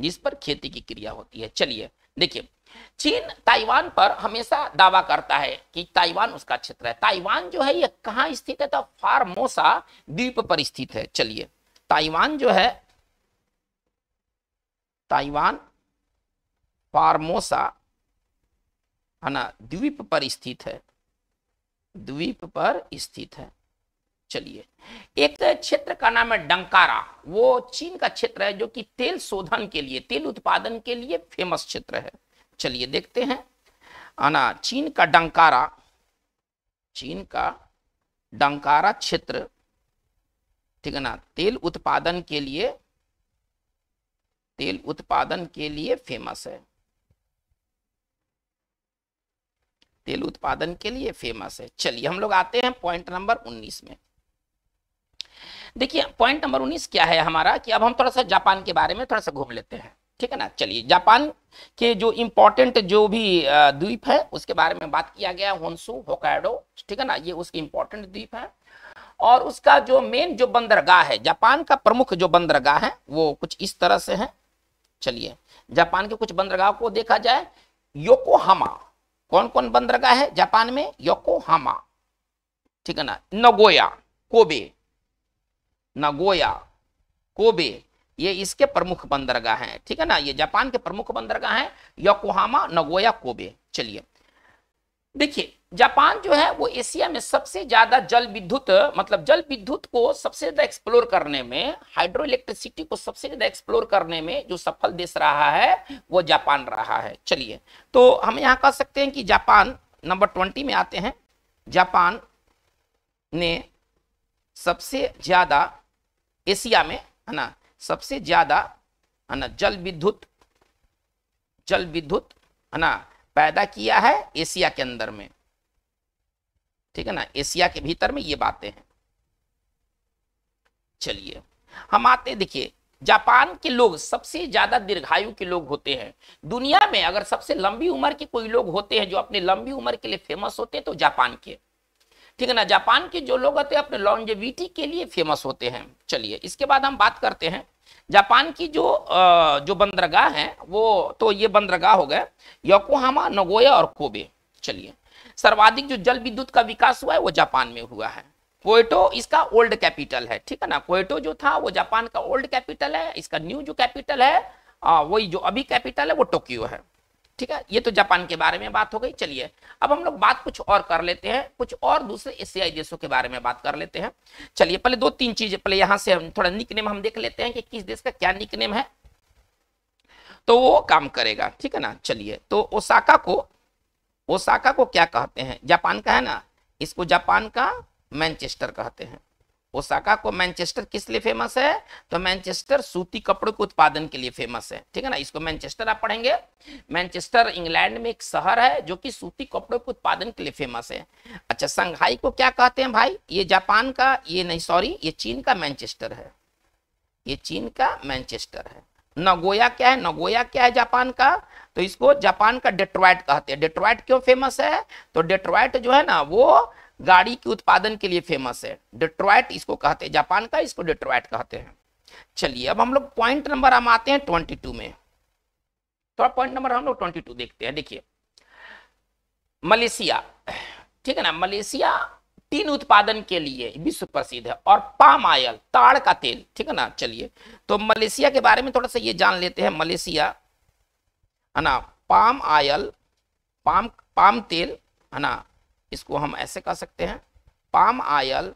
जिस पर खेती की क्रिया होती है चलिए देखिए चीन ताइवान पर हमेशा दावा करता है कि ताइवान उसका क्षेत्र है ताइवान जो है ये कहां स्थित है तो फार्मोसा द्वीप पर स्थित है चलिए ताइवान जो है ताइवान फार्मोसा है ना द्वीप पर स्थित है द्वीप पर स्थित है चलिए एक क्षेत्र का नाम है डंकारा वो चीन का क्षेत्र है जो कि तेल शोधन के लिए तेल उत्पादन के लिए फेमस क्षेत्र है चलिए देखते हैं आना चीन का डंकारा चीन का डंकारा क्षेत्र ठीक है ना तेल उत्पादन के लिए तेल उत्पादन के लिए फेमस है तेल उत्पादन के लिए फेमस है चलिए हम लोग आते हैं पॉइंट नंबर 19 में देखिए पॉइंट नंबर उन्नीस क्या है हमारा कि अब हम थोड़ा सा जापान के बारे में थोड़ा सा घूम लेते हैं ठीक है ना चलिए जापान के जो इम्पोर्टेंट जो भी द्वीप है उसके बारे में बात किया गया होन्सू होकाडो ठीक है ना ये उसके इम्पोर्टेंट द्वीप है और उसका जो मेन जो बंदरगाह है जापान का प्रमुख जो बंदरगाह है वो कुछ इस तरह से है चलिए जापान के कुछ बंदरगाह को देखा जाए योकोहामा कौन कौन बंदरगाह है जापान में योकोहामा ठीक है ना नगोया कोबे नगोया कोबे ये इसके प्रमुख बंदरगाह हैं ठीक है ना ये जापान के प्रमुख बंदरगाह हैं योकोहामा नगोया कोबे चलिए देखिए जापान जो है वो एशिया में सबसे ज्यादा जल विद्युत मतलब जल विद्युत को सबसे ज्यादा एक्सप्लोर करने में हाइड्रो इलेक्ट्रिसिटी को सबसे ज्यादा एक्सप्लोर करने में जो सफल देश रहा है वो जापान रहा है चलिए तो हम यहाँ कह सकते हैं कि जापान नंबर ट्वेंटी में आते हैं जापान ने सबसे ज्यादा एशिया में है ना सबसे ज़्यादा है ना जल विद्युत जल विद्युत है ना पैदा किया है एशिया के अंदर में ठीक है ना एशिया के भीतर में ये बातें हैं चलिए हम आते देखिए जापान के लोग सबसे ज्यादा दीर्घायु के लोग होते हैं दुनिया में अगर सबसे लंबी उम्र के कोई लोग होते हैं जो अपने लंबी उम्र के लिए फेमस होते हैं तो जापान के ठीक है ना जापान के जो लोग होते हैं अपने लॉन्जेविटी के लिए फेमस होते हैं चलिए इसके बाद हम बात करते हैं जापान की जो जो बंदरगाह है वो तो ये बंदरगाह हो गए योकोहामा नगोया और कोबे चलिए सर्वाधिक जो जल विद्युत का विकास हुआ है वो जापान में हुआ है कोयटो इसका ओल्ड कैपिटल है ठीक है ना कोयटो जो था वो जापान का ओल्ड कैपिटल है इसका न्यू जो कैपिटल है वही जो अभी कैपिटल है वो टोक्यो है ठीक है ये तो जापान के बारे में बात हो गई चलिए अब हम लोग बात कुछ और कर लेते हैं कुछ और दूसरे एशियाई देशों के बारे में बात कर लेते हैं चलिए पहले दो तीन चीज पहले यहां से हम थोड़ा निक नेम हम देख लेते हैं कि किस देश का क्या निक नेम है तो वो काम करेगा ठीक है ना चलिए तो ओसाका को ओसाका को क्या कहते हैं जापान का है ना इसको जापान का मैनचेस्टर कहते हैं ओसाका को मैनचेस्टर किस लिए फेमस है तो मैनचेस्टर सूती कपड़ों के उत्पादन के लिए फेमस है ठीक है ना इसको मैनचेस्टर आप पढ़ेंगे मैनचेस्टर इंग्लैंड में एक शहर है जो कि सूती कपड़ों के उत्पादन के लिए फेमस है अच्छा संघाई को क्या कहते हैं भाई ये जापान का ये नहीं सॉरी ये चीन का मैनचेस्टर है ये चीन का मैनचेस्टर है नगोया क्या है नगोया क्या है जापान का तो इसको जापान का डेट्रॉइट कहते हैं डेट्रॉइट क्यों फेमस है तो डेट्रॉइट जो है ना वो गाड़ी के उत्पादन के लिए फेमस है डिट्रॉयट इसको कहते हैं जापान का इसको डिट्रॉयट कहते हैं चलिए अब हम लोग पॉइंट नंबर हम आते हैं ट्वेंटी टू में थोड़ा पॉइंट नंबर हम लोग ट्वेंटी टू देखते हैं देखिए मलेशिया ठीक है ना मलेशिया तीन उत्पादन के लिए विश्व प्रसिद्ध है और पाम आयल ताड़ का तेल ठीक है ना चलिए तो मलेशिया के बारे में थोड़ा सा ये जान लेते हैं मलेशिया है ना पाम आयल पाम पाम तेल है ना इसको हम ऐसे कह सकते हैं पाम आयल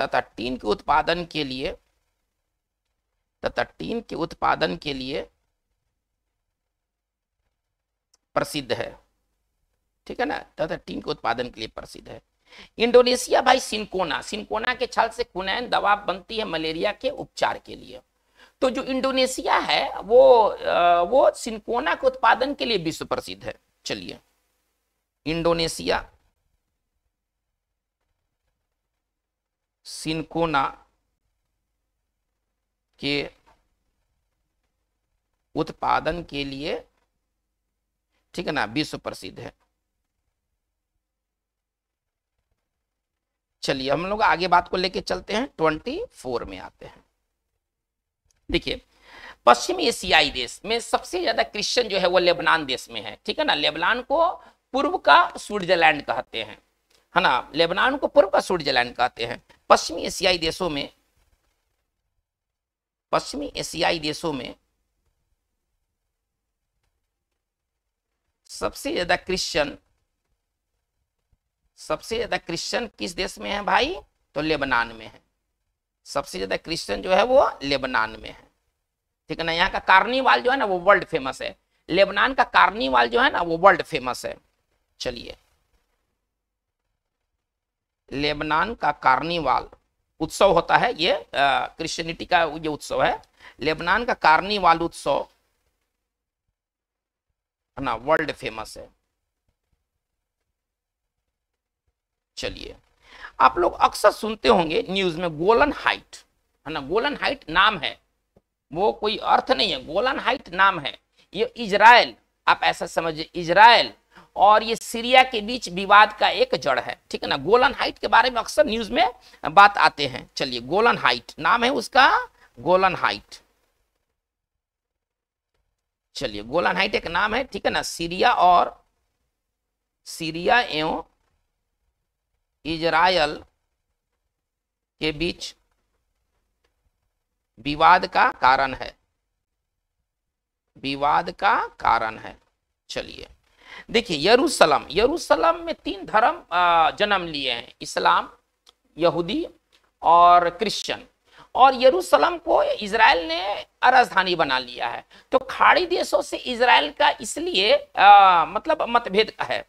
तथा टीन के उत्पादन के लिए तथा टीन के उत्पादन के लिए प्रसिद्ध है ठीक है ना तथा टीन के उत्पादन के लिए प्रसिद्ध है इंडोनेशिया भाई सिंकोना सिंकोना के छल से कुनैन दवा बनती है मलेरिया के उपचार के लिए तो जो इंडोनेशिया है वो वो सिंकोना के उत्पादन के लिए विश्व प्रसिद्ध है चलिए इंडोनेशिया सिनकोना के उत्पादन के लिए ठीक है ना विश्व प्रसिद्ध है चलिए हम लोग आगे बात को लेके चलते हैं ट्वेंटी फोर में आते हैं देखिए पश्चिम एशियाई देश में सबसे ज्यादा क्रिश्चियन जो है वो लेबनान देश में है ठीक है ना लेबनान को पूर्व का स्विट्जरलैंड कहते हैं है ना लेबनान को पूर्व का स्विट्जरलैंड कहते हैं पश्चिमी एशियाई देशों में पश्चिमी एशियाई देशों में सबसे ज्यादा क्रिश्चियन सबसे ज्यादा क्रिश्चियन किस देश में है भाई तो लेबनान में है सबसे ज्यादा क्रिश्चियन जो है वो लेबनान में है ठीक है ना यहाँ का कार्निवाल जो है ना वो वर्ल्ड फेमस है लेबनान का कार्निवाल जो है ना वो वर्ल्ड फेमस है चलिए लेबनान का कार्निवाल उत्सव होता है ये क्रिश्चियनिटी का ये उत्सव है लेबनान का कार्निवाल उत्सव है ना वर्ल्ड फेमस है चलिए आप लोग अक्सर सुनते होंगे न्यूज में गोलन हाइट है ना गोलन हाइट नाम है वो कोई अर्थ नहीं है गोलन हाइट नाम है ये इजराइल आप ऐसा समझिए इजराइल और ये सीरिया के बीच विवाद का एक जड़ है ठीक है ना गोलन हाइट के बारे में अक्सर न्यूज में बात आते हैं चलिए गोलन हाइट नाम है उसका गोलन हाइट चलिए गोलन हाइट एक नाम है ठीक है ना सीरिया और सीरिया एवं इजरायल के बीच विवाद का कारण है विवाद का कारण है चलिए देखिए यरूशलम यरूशलम में तीन धर्म जन्म लिए हैं इस्लाम यहूदी और क्रिश्चियन और यरूशलम को इसराइल ने राजधानी बना लिया है तो खाड़ी देशों से इसराइल का इसलिए मतलब मतभेद है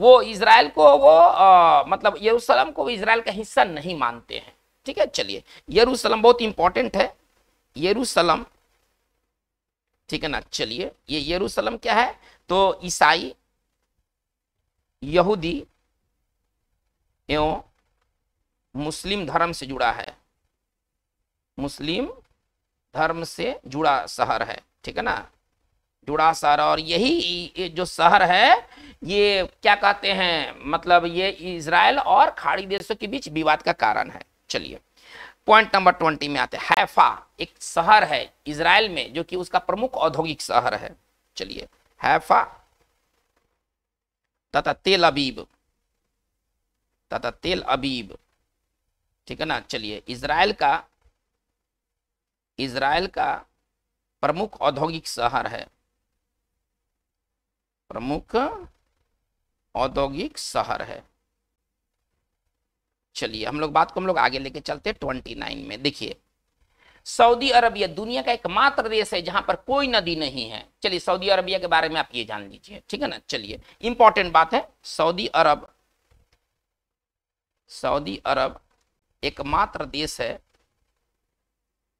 वो इसराइल को वो आ, मतलब यरूशलम को इसराइल का हिस्सा नहीं मानते हैं ठीक है चलिए यरूशलम बहुत इंपॉर्टेंट है यरूशलम ठीक है ना चलिए ये यरूशलम क्या है तो ईसाई यहूदी एवं मुस्लिम धर्म से जुड़ा है मुस्लिम धर्म से जुड़ा शहर है ठीक है ना जुड़ा शहर और यही जो शहर है ये क्या कहते हैं मतलब ये इसराइल और खाड़ी देशों के बीच विवाद का कारण है चलिए पॉइंट नंबर ट्वेंटी में आते हैं हैफा एक शहर है इसराइल में जो कि उसका प्रमुख औद्योगिक शहर है चलिए हैफा तथा तेल अबीब तथा तेल अबीब ठीक है ना चलिए इसराइल का इसराइल का प्रमुख औद्योगिक शहर है प्रमुख औद्योगिक शहर है चलिए हम लोग बात को हम लोग आगे लेके चलते ट्वेंटी नाइन में देखिए सऊदी अरबिया दुनिया का एकमात्र देश है जहां पर कोई नदी नहीं है चलिए सऊदी अरबिया के बारे में आप ये जान लीजिए ठीक है ना चलिए इंपॉर्टेंट बात है सऊदी अरब सऊदी अरब एकमात्र देश है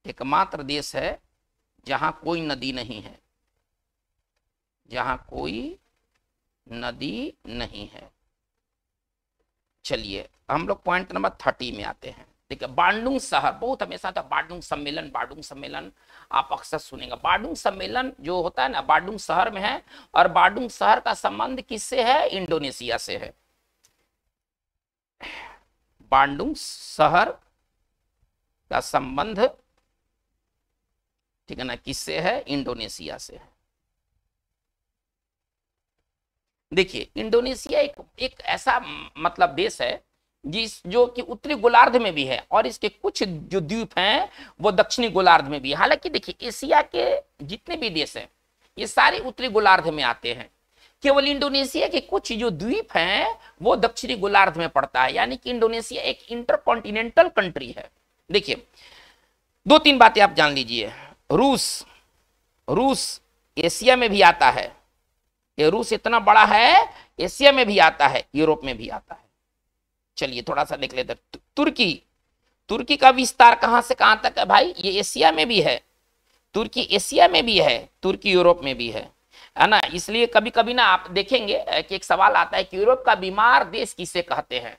एकमात्र देश है जहां कोई नदी नहीं है जहां कोई नदी नहीं है चलिए हम लोग पॉइंट नंबर थर्टी में आते हैं देखिए बाडुंग शहर बहुत हमेशा था तो बाडुंग सम्मेलन बाडुंग सम्मेलन आप अक्सर सुनेंगे बाडुंग सम्मेलन जो होता है ना बाडुंग शहर में है और बाडुंग शहर का संबंध किससे है इंडोनेशिया से है बाडुंग शहर का संबंध ठीक है ना किससे है इंडोनेशिया से है देखिए इंडोनेशिया एक एक ऐसा मतलब देश है जिस जो कि उत्तरी गोलार्ध में भी है और इसके कुछ जो द्वीप हैं वो दक्षिणी गोलार्ध में भी है हालांकि देखिए एशिया के जितने भी देश हैं ये सारे उत्तरी गोलार्ध में आते हैं केवल इंडोनेशिया के कुछ जो द्वीप हैं वो दक्षिणी गोलार्ध में पड़ता है यानी कि इंडोनेशिया एक इंटर कॉन्टिनेंटल कंट्री है देखिए दो तीन बातें आप जान लीजिए रूस रूस एशिया में भी आता है ये रूस इतना बड़ा है एशिया में भी आता है यूरोप में भी आता है चलिए थोड़ा सा देख लेते तु, तुर्की तुर्की का विस्तार कहाँ से कहां तक है भाई ये एशिया में भी है तुर्की एशिया में भी है तुर्की यूरोप में भी है है ना इसलिए कभी कभी ना आप देखेंगे कि एक सवाल आता है कि यूरोप का बीमार देश किसे कहते हैं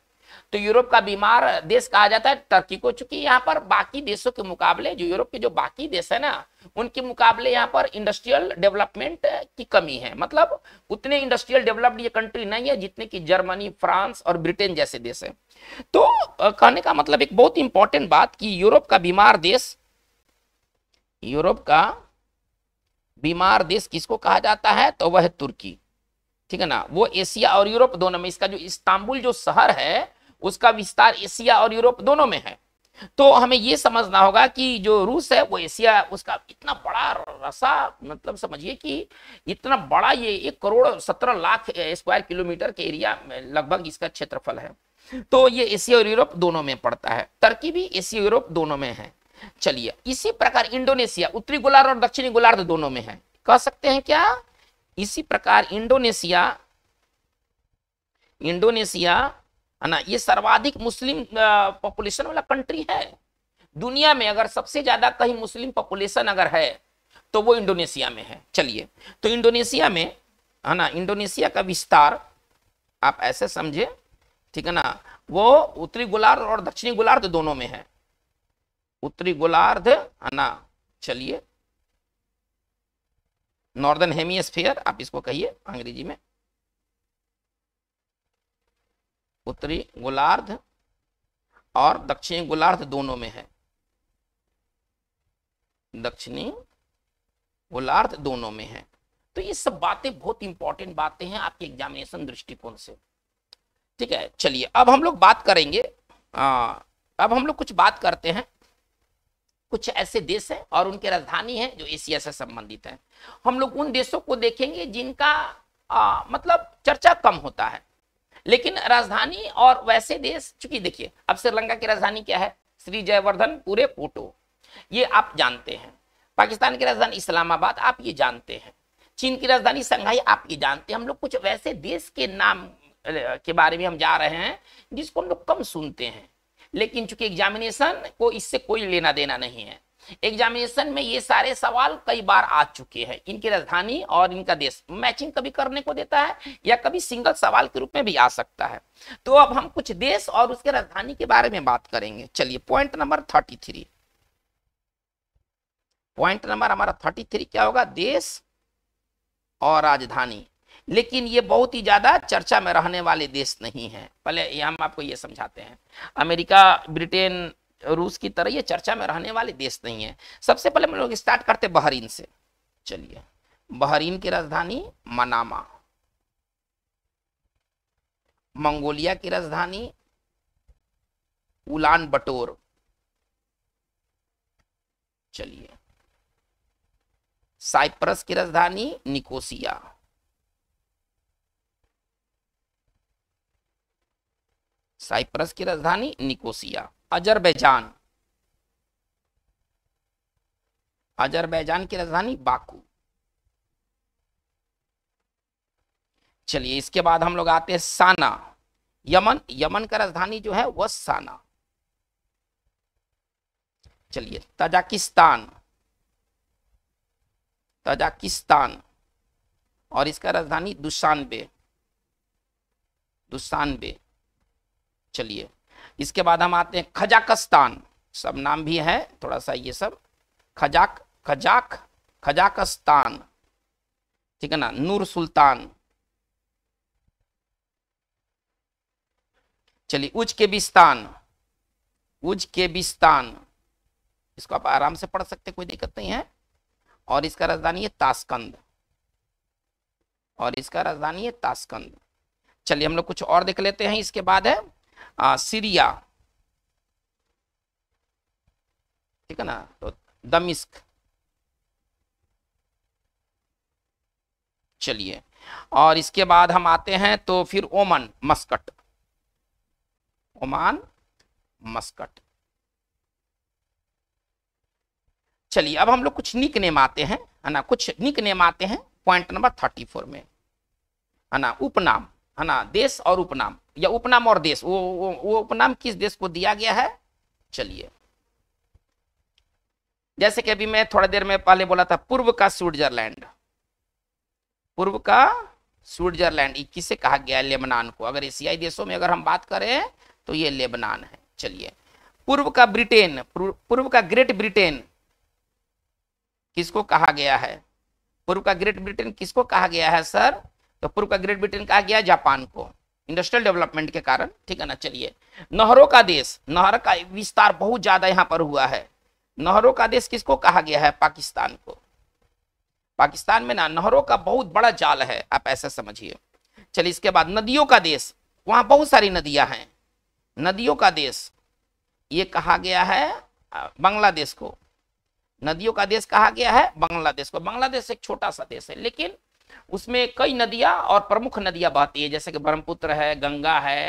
तो यूरोप का बीमार देश कहा जाता है टर्की को चूंकि यहाँ पर बाकी देशों के मुकाबले जो यूरोप के जो बाकी देश है ना उनके मुकाबले यहाँ पर इंडस्ट्रियल डेवलपमेंट की कमी है मतलब उतने इंडस्ट्रियल डेवलप्ड ये कंट्री नहीं है जितने की जर्मनी फ्रांस और ब्रिटेन जैसे देश है तो कहने का मतलब एक बहुत इंपॉर्टेंट बात कि यूरोप का बीमार देश यूरोप का बीमार देश किसको कहा जाता है तो वह तुर्की ठीक है ना वो एशिया और यूरोप दोनों में इसका जो इस्तांबुल जो शहर है उसका विस्तार एशिया और यूरोप दोनों में है तो हमें यह समझना होगा कि जो रूस है वो एशिया उसका इतना बड़ा रसा मतलब समझिए कि इतना बड़ा ये एक करोड़ सत्रह लाख स्क्वायर किलोमीटर के एरिया लगभग इसका क्षेत्रफल है तो ये एशिया और यूरोप दोनों में पड़ता है तर्की भी एशिया यूरोप दोनों में है चलिए इसी प्रकार इंडोनेशिया उत्तरी गोलार्ध और दक्षिणी गोलार्ध दोनों में है कह सकते हैं क्या इसी प्रकार इंडोनेशिया इंडोनेशिया है ना ये सर्वाधिक मुस्लिम पॉपुलेशन वाला कंट्री है दुनिया में अगर सबसे ज्यादा कहीं मुस्लिम पॉपुलेशन अगर है तो वो इंडोनेशिया में है चलिए तो इंडोनेशिया में है ना इंडोनेशिया का विस्तार आप ऐसे समझे ठीक है ना वो उत्तरी गोलार्ध और दक्षिणी गोलार्ध दोनों में है उत्तरी गोलार्ध है ना चलिए नॉर्दर्न हेमिस्फीयर आप इसको कहिए अंग्रेजी में उत्तरी गोलार्ध और दक्षिणी गोलार्ध दोनों में है दक्षिणी गोलार्ध दोनों में है तो ये सब बातें बहुत इंपॉर्टेंट बातें हैं आपके एग्जामिनेशन दृष्टिकोण से ठीक है चलिए अब हम लोग बात करेंगे आ, अब हम लोग कुछ बात करते हैं कुछ ऐसे देश हैं और उनके राजधानी हैं जो एशिया से संबंधित हैं हम लोग उन देशों को देखेंगे जिनका आ, मतलब चर्चा कम होता है लेकिन राजधानी और वैसे देश चूंकि देखिए अब श्रीलंका की राजधानी क्या है श्री जयवर्धन पूरे पोटो ये आप जानते हैं पाकिस्तान की राजधानी इस्लामाबाद आप ये जानते हैं चीन की राजधानी संघाई आप ये जानते हैं हम लोग कुछ वैसे देश के नाम के बारे में हम जा रहे हैं जिसको हम लोग कम सुनते हैं लेकिन चूंकि एग्जामिनेशन को इससे कोई लेना देना नहीं है एग्जामिनेशन में ये सारे सवाल कई बार आ चुके हैं इनकी राजधानी और इनका देश मैचिंग कभी करने को देता है या कभी सिंगल सवाल के रूप में भी आ सकता है तो अब हम कुछ देश और उसके राजधानी के बारे में बात करेंगे चलिए point number thirty three point number हमारा थर्टी थ्री क्या होगा देश और राजधानी लेकिन ये बहुत ही ज़्यादा चर्चा में रहने वाले देश नहीं है पहले हम आपको ये समझाते हैं अमेरिका ब्रिटेन रूस की तरह ये चर्चा में रहने वाले देश नहीं है सबसे पहले हम लोग स्टार्ट करते बहरीन से चलिए बहरीन की राजधानी मनामा मंगोलिया की राजधानी उलान बटोर चलिए साइप्रस की राजधानी निकोसिया साइप्रस की राजधानी निकोसिया अजरबैजान अजरबैजान की राजधानी बाकू चलिए इसके बाद हम लोग आते हैं साना यमन यमन का राजधानी जो है वह साना चलिए तजाकिस्तान तजाकिस्तान और इसका राजधानी दुशानबे दुशानबे चलिए इसके बाद हम आते हैं खजाकस्तान सब नाम भी है थोड़ा सा ये सब खजाक खजाक खजाकस्तान ठीक है ना नूर सुल्तान चलिए उज के बिस्तान उज के बिस्तान इसको आप आराम से पढ़ सकते कोई दिक्कत नहीं है और इसका राजधानी है ताशकंद और इसका राजधानी है ताशकंद चलिए हम लोग कुछ और देख लेते हैं इसके बाद है सीरिया ठीक है ना तो दमिस्क चलिए और इसके बाद हम आते हैं तो फिर ओमन मस्कट ओमान मस्कट चलिए अब हम लोग कुछ निक नेम आते हैं है ना कुछ निक नेम आते हैं पॉइंट नंबर थर्टी फोर में है ना उपनाम है ना देश और उपनाम या उपनाम और देश वो वो, उपनाम किस देश को दिया गया है चलिए जैसे कि अभी मैं थोड़ा देर में पहले बोला था पूर्व का स्विट्जरलैंड पूर्व का स्विट्जरलैंड किसे कहा गया लेबनान को अगर एशियाई देशों में अगर हम बात करें तो ये लेबनान है चलिए पूर्व का ब्रिटेन पूर्व का ग्रेट ब्रिटेन किसको कहा गया है पूर्व का ग्रेट ब्रिटेन किसको कहा गया है सर तो पूर्व का ग्रेट ब्रिटेन कहा गया जापान को इंडस्ट्रियल डेवलपमेंट के कारण ठीक है ना चलिए नहरों का देश नहर का विस्तार बहुत ज्यादा यहाँ पर हुआ है नहरों का देश किसको कहा गया है पाकिस्तान को पाकिस्तान में ना नहरों का बहुत बड़ा जाल है आप ऐसा समझिए चलिए इसके बाद नदियों का देश वहां बहुत सारी नदियां हैं नदियों का देश ये कहा गया है बांग्लादेश को नदियों का देश कहा गया है बांग्लादेश को बांग्लादेश एक छोटा सा देश है लेकिन उसमें कई नदियां और प्रमुख नदियां बहती है जैसे कि ब्रह्मपुत्र है गंगा है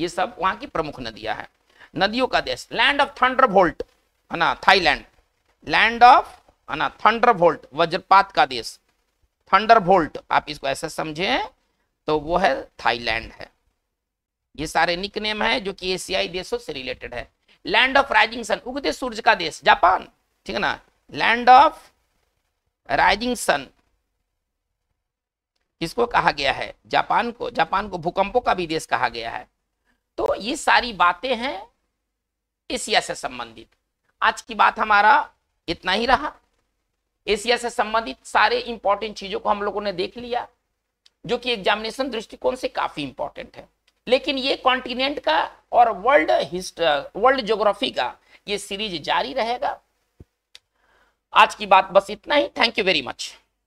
ये सब वहां की प्रमुख नदियां हैं नदियों का देश लैंड ऑफ थंडर वोल्ट है ना थाईलैंड लैंड ऑफ है ना थंडर वोल्ट वज्रपात का देश थंडर वोल्ट आप इसको ऐसे समझें तो वो है थाईलैंड है ये सारे नेम है जो कि एशियाई देशों से रिलेटेड है लैंड ऑफ राइजिंग सन उगते सूर्य का देश जापान ठीक है ना लैंड ऑफ राइजिंग सन किसको कहा गया है जापान को जापान को भूकंपों का भी देश कहा गया है तो ये सारी बातें हैं एशिया से संबंधित आज की बात हमारा इतना ही रहा एशिया से संबंधित सारे इंपॉर्टेंट चीजों को हम लोगों ने देख लिया जो कि एग्जामिनेशन दृष्टिकोण से काफी इंपॉर्टेंट है लेकिन ये कॉन्टिनेंट का और वर्ल्ड हिस्ट वर्ल्ड ज्योग्राफी का ये सीरीज जारी रहेगा आज की बात बस इतना ही थैंक यू वेरी मच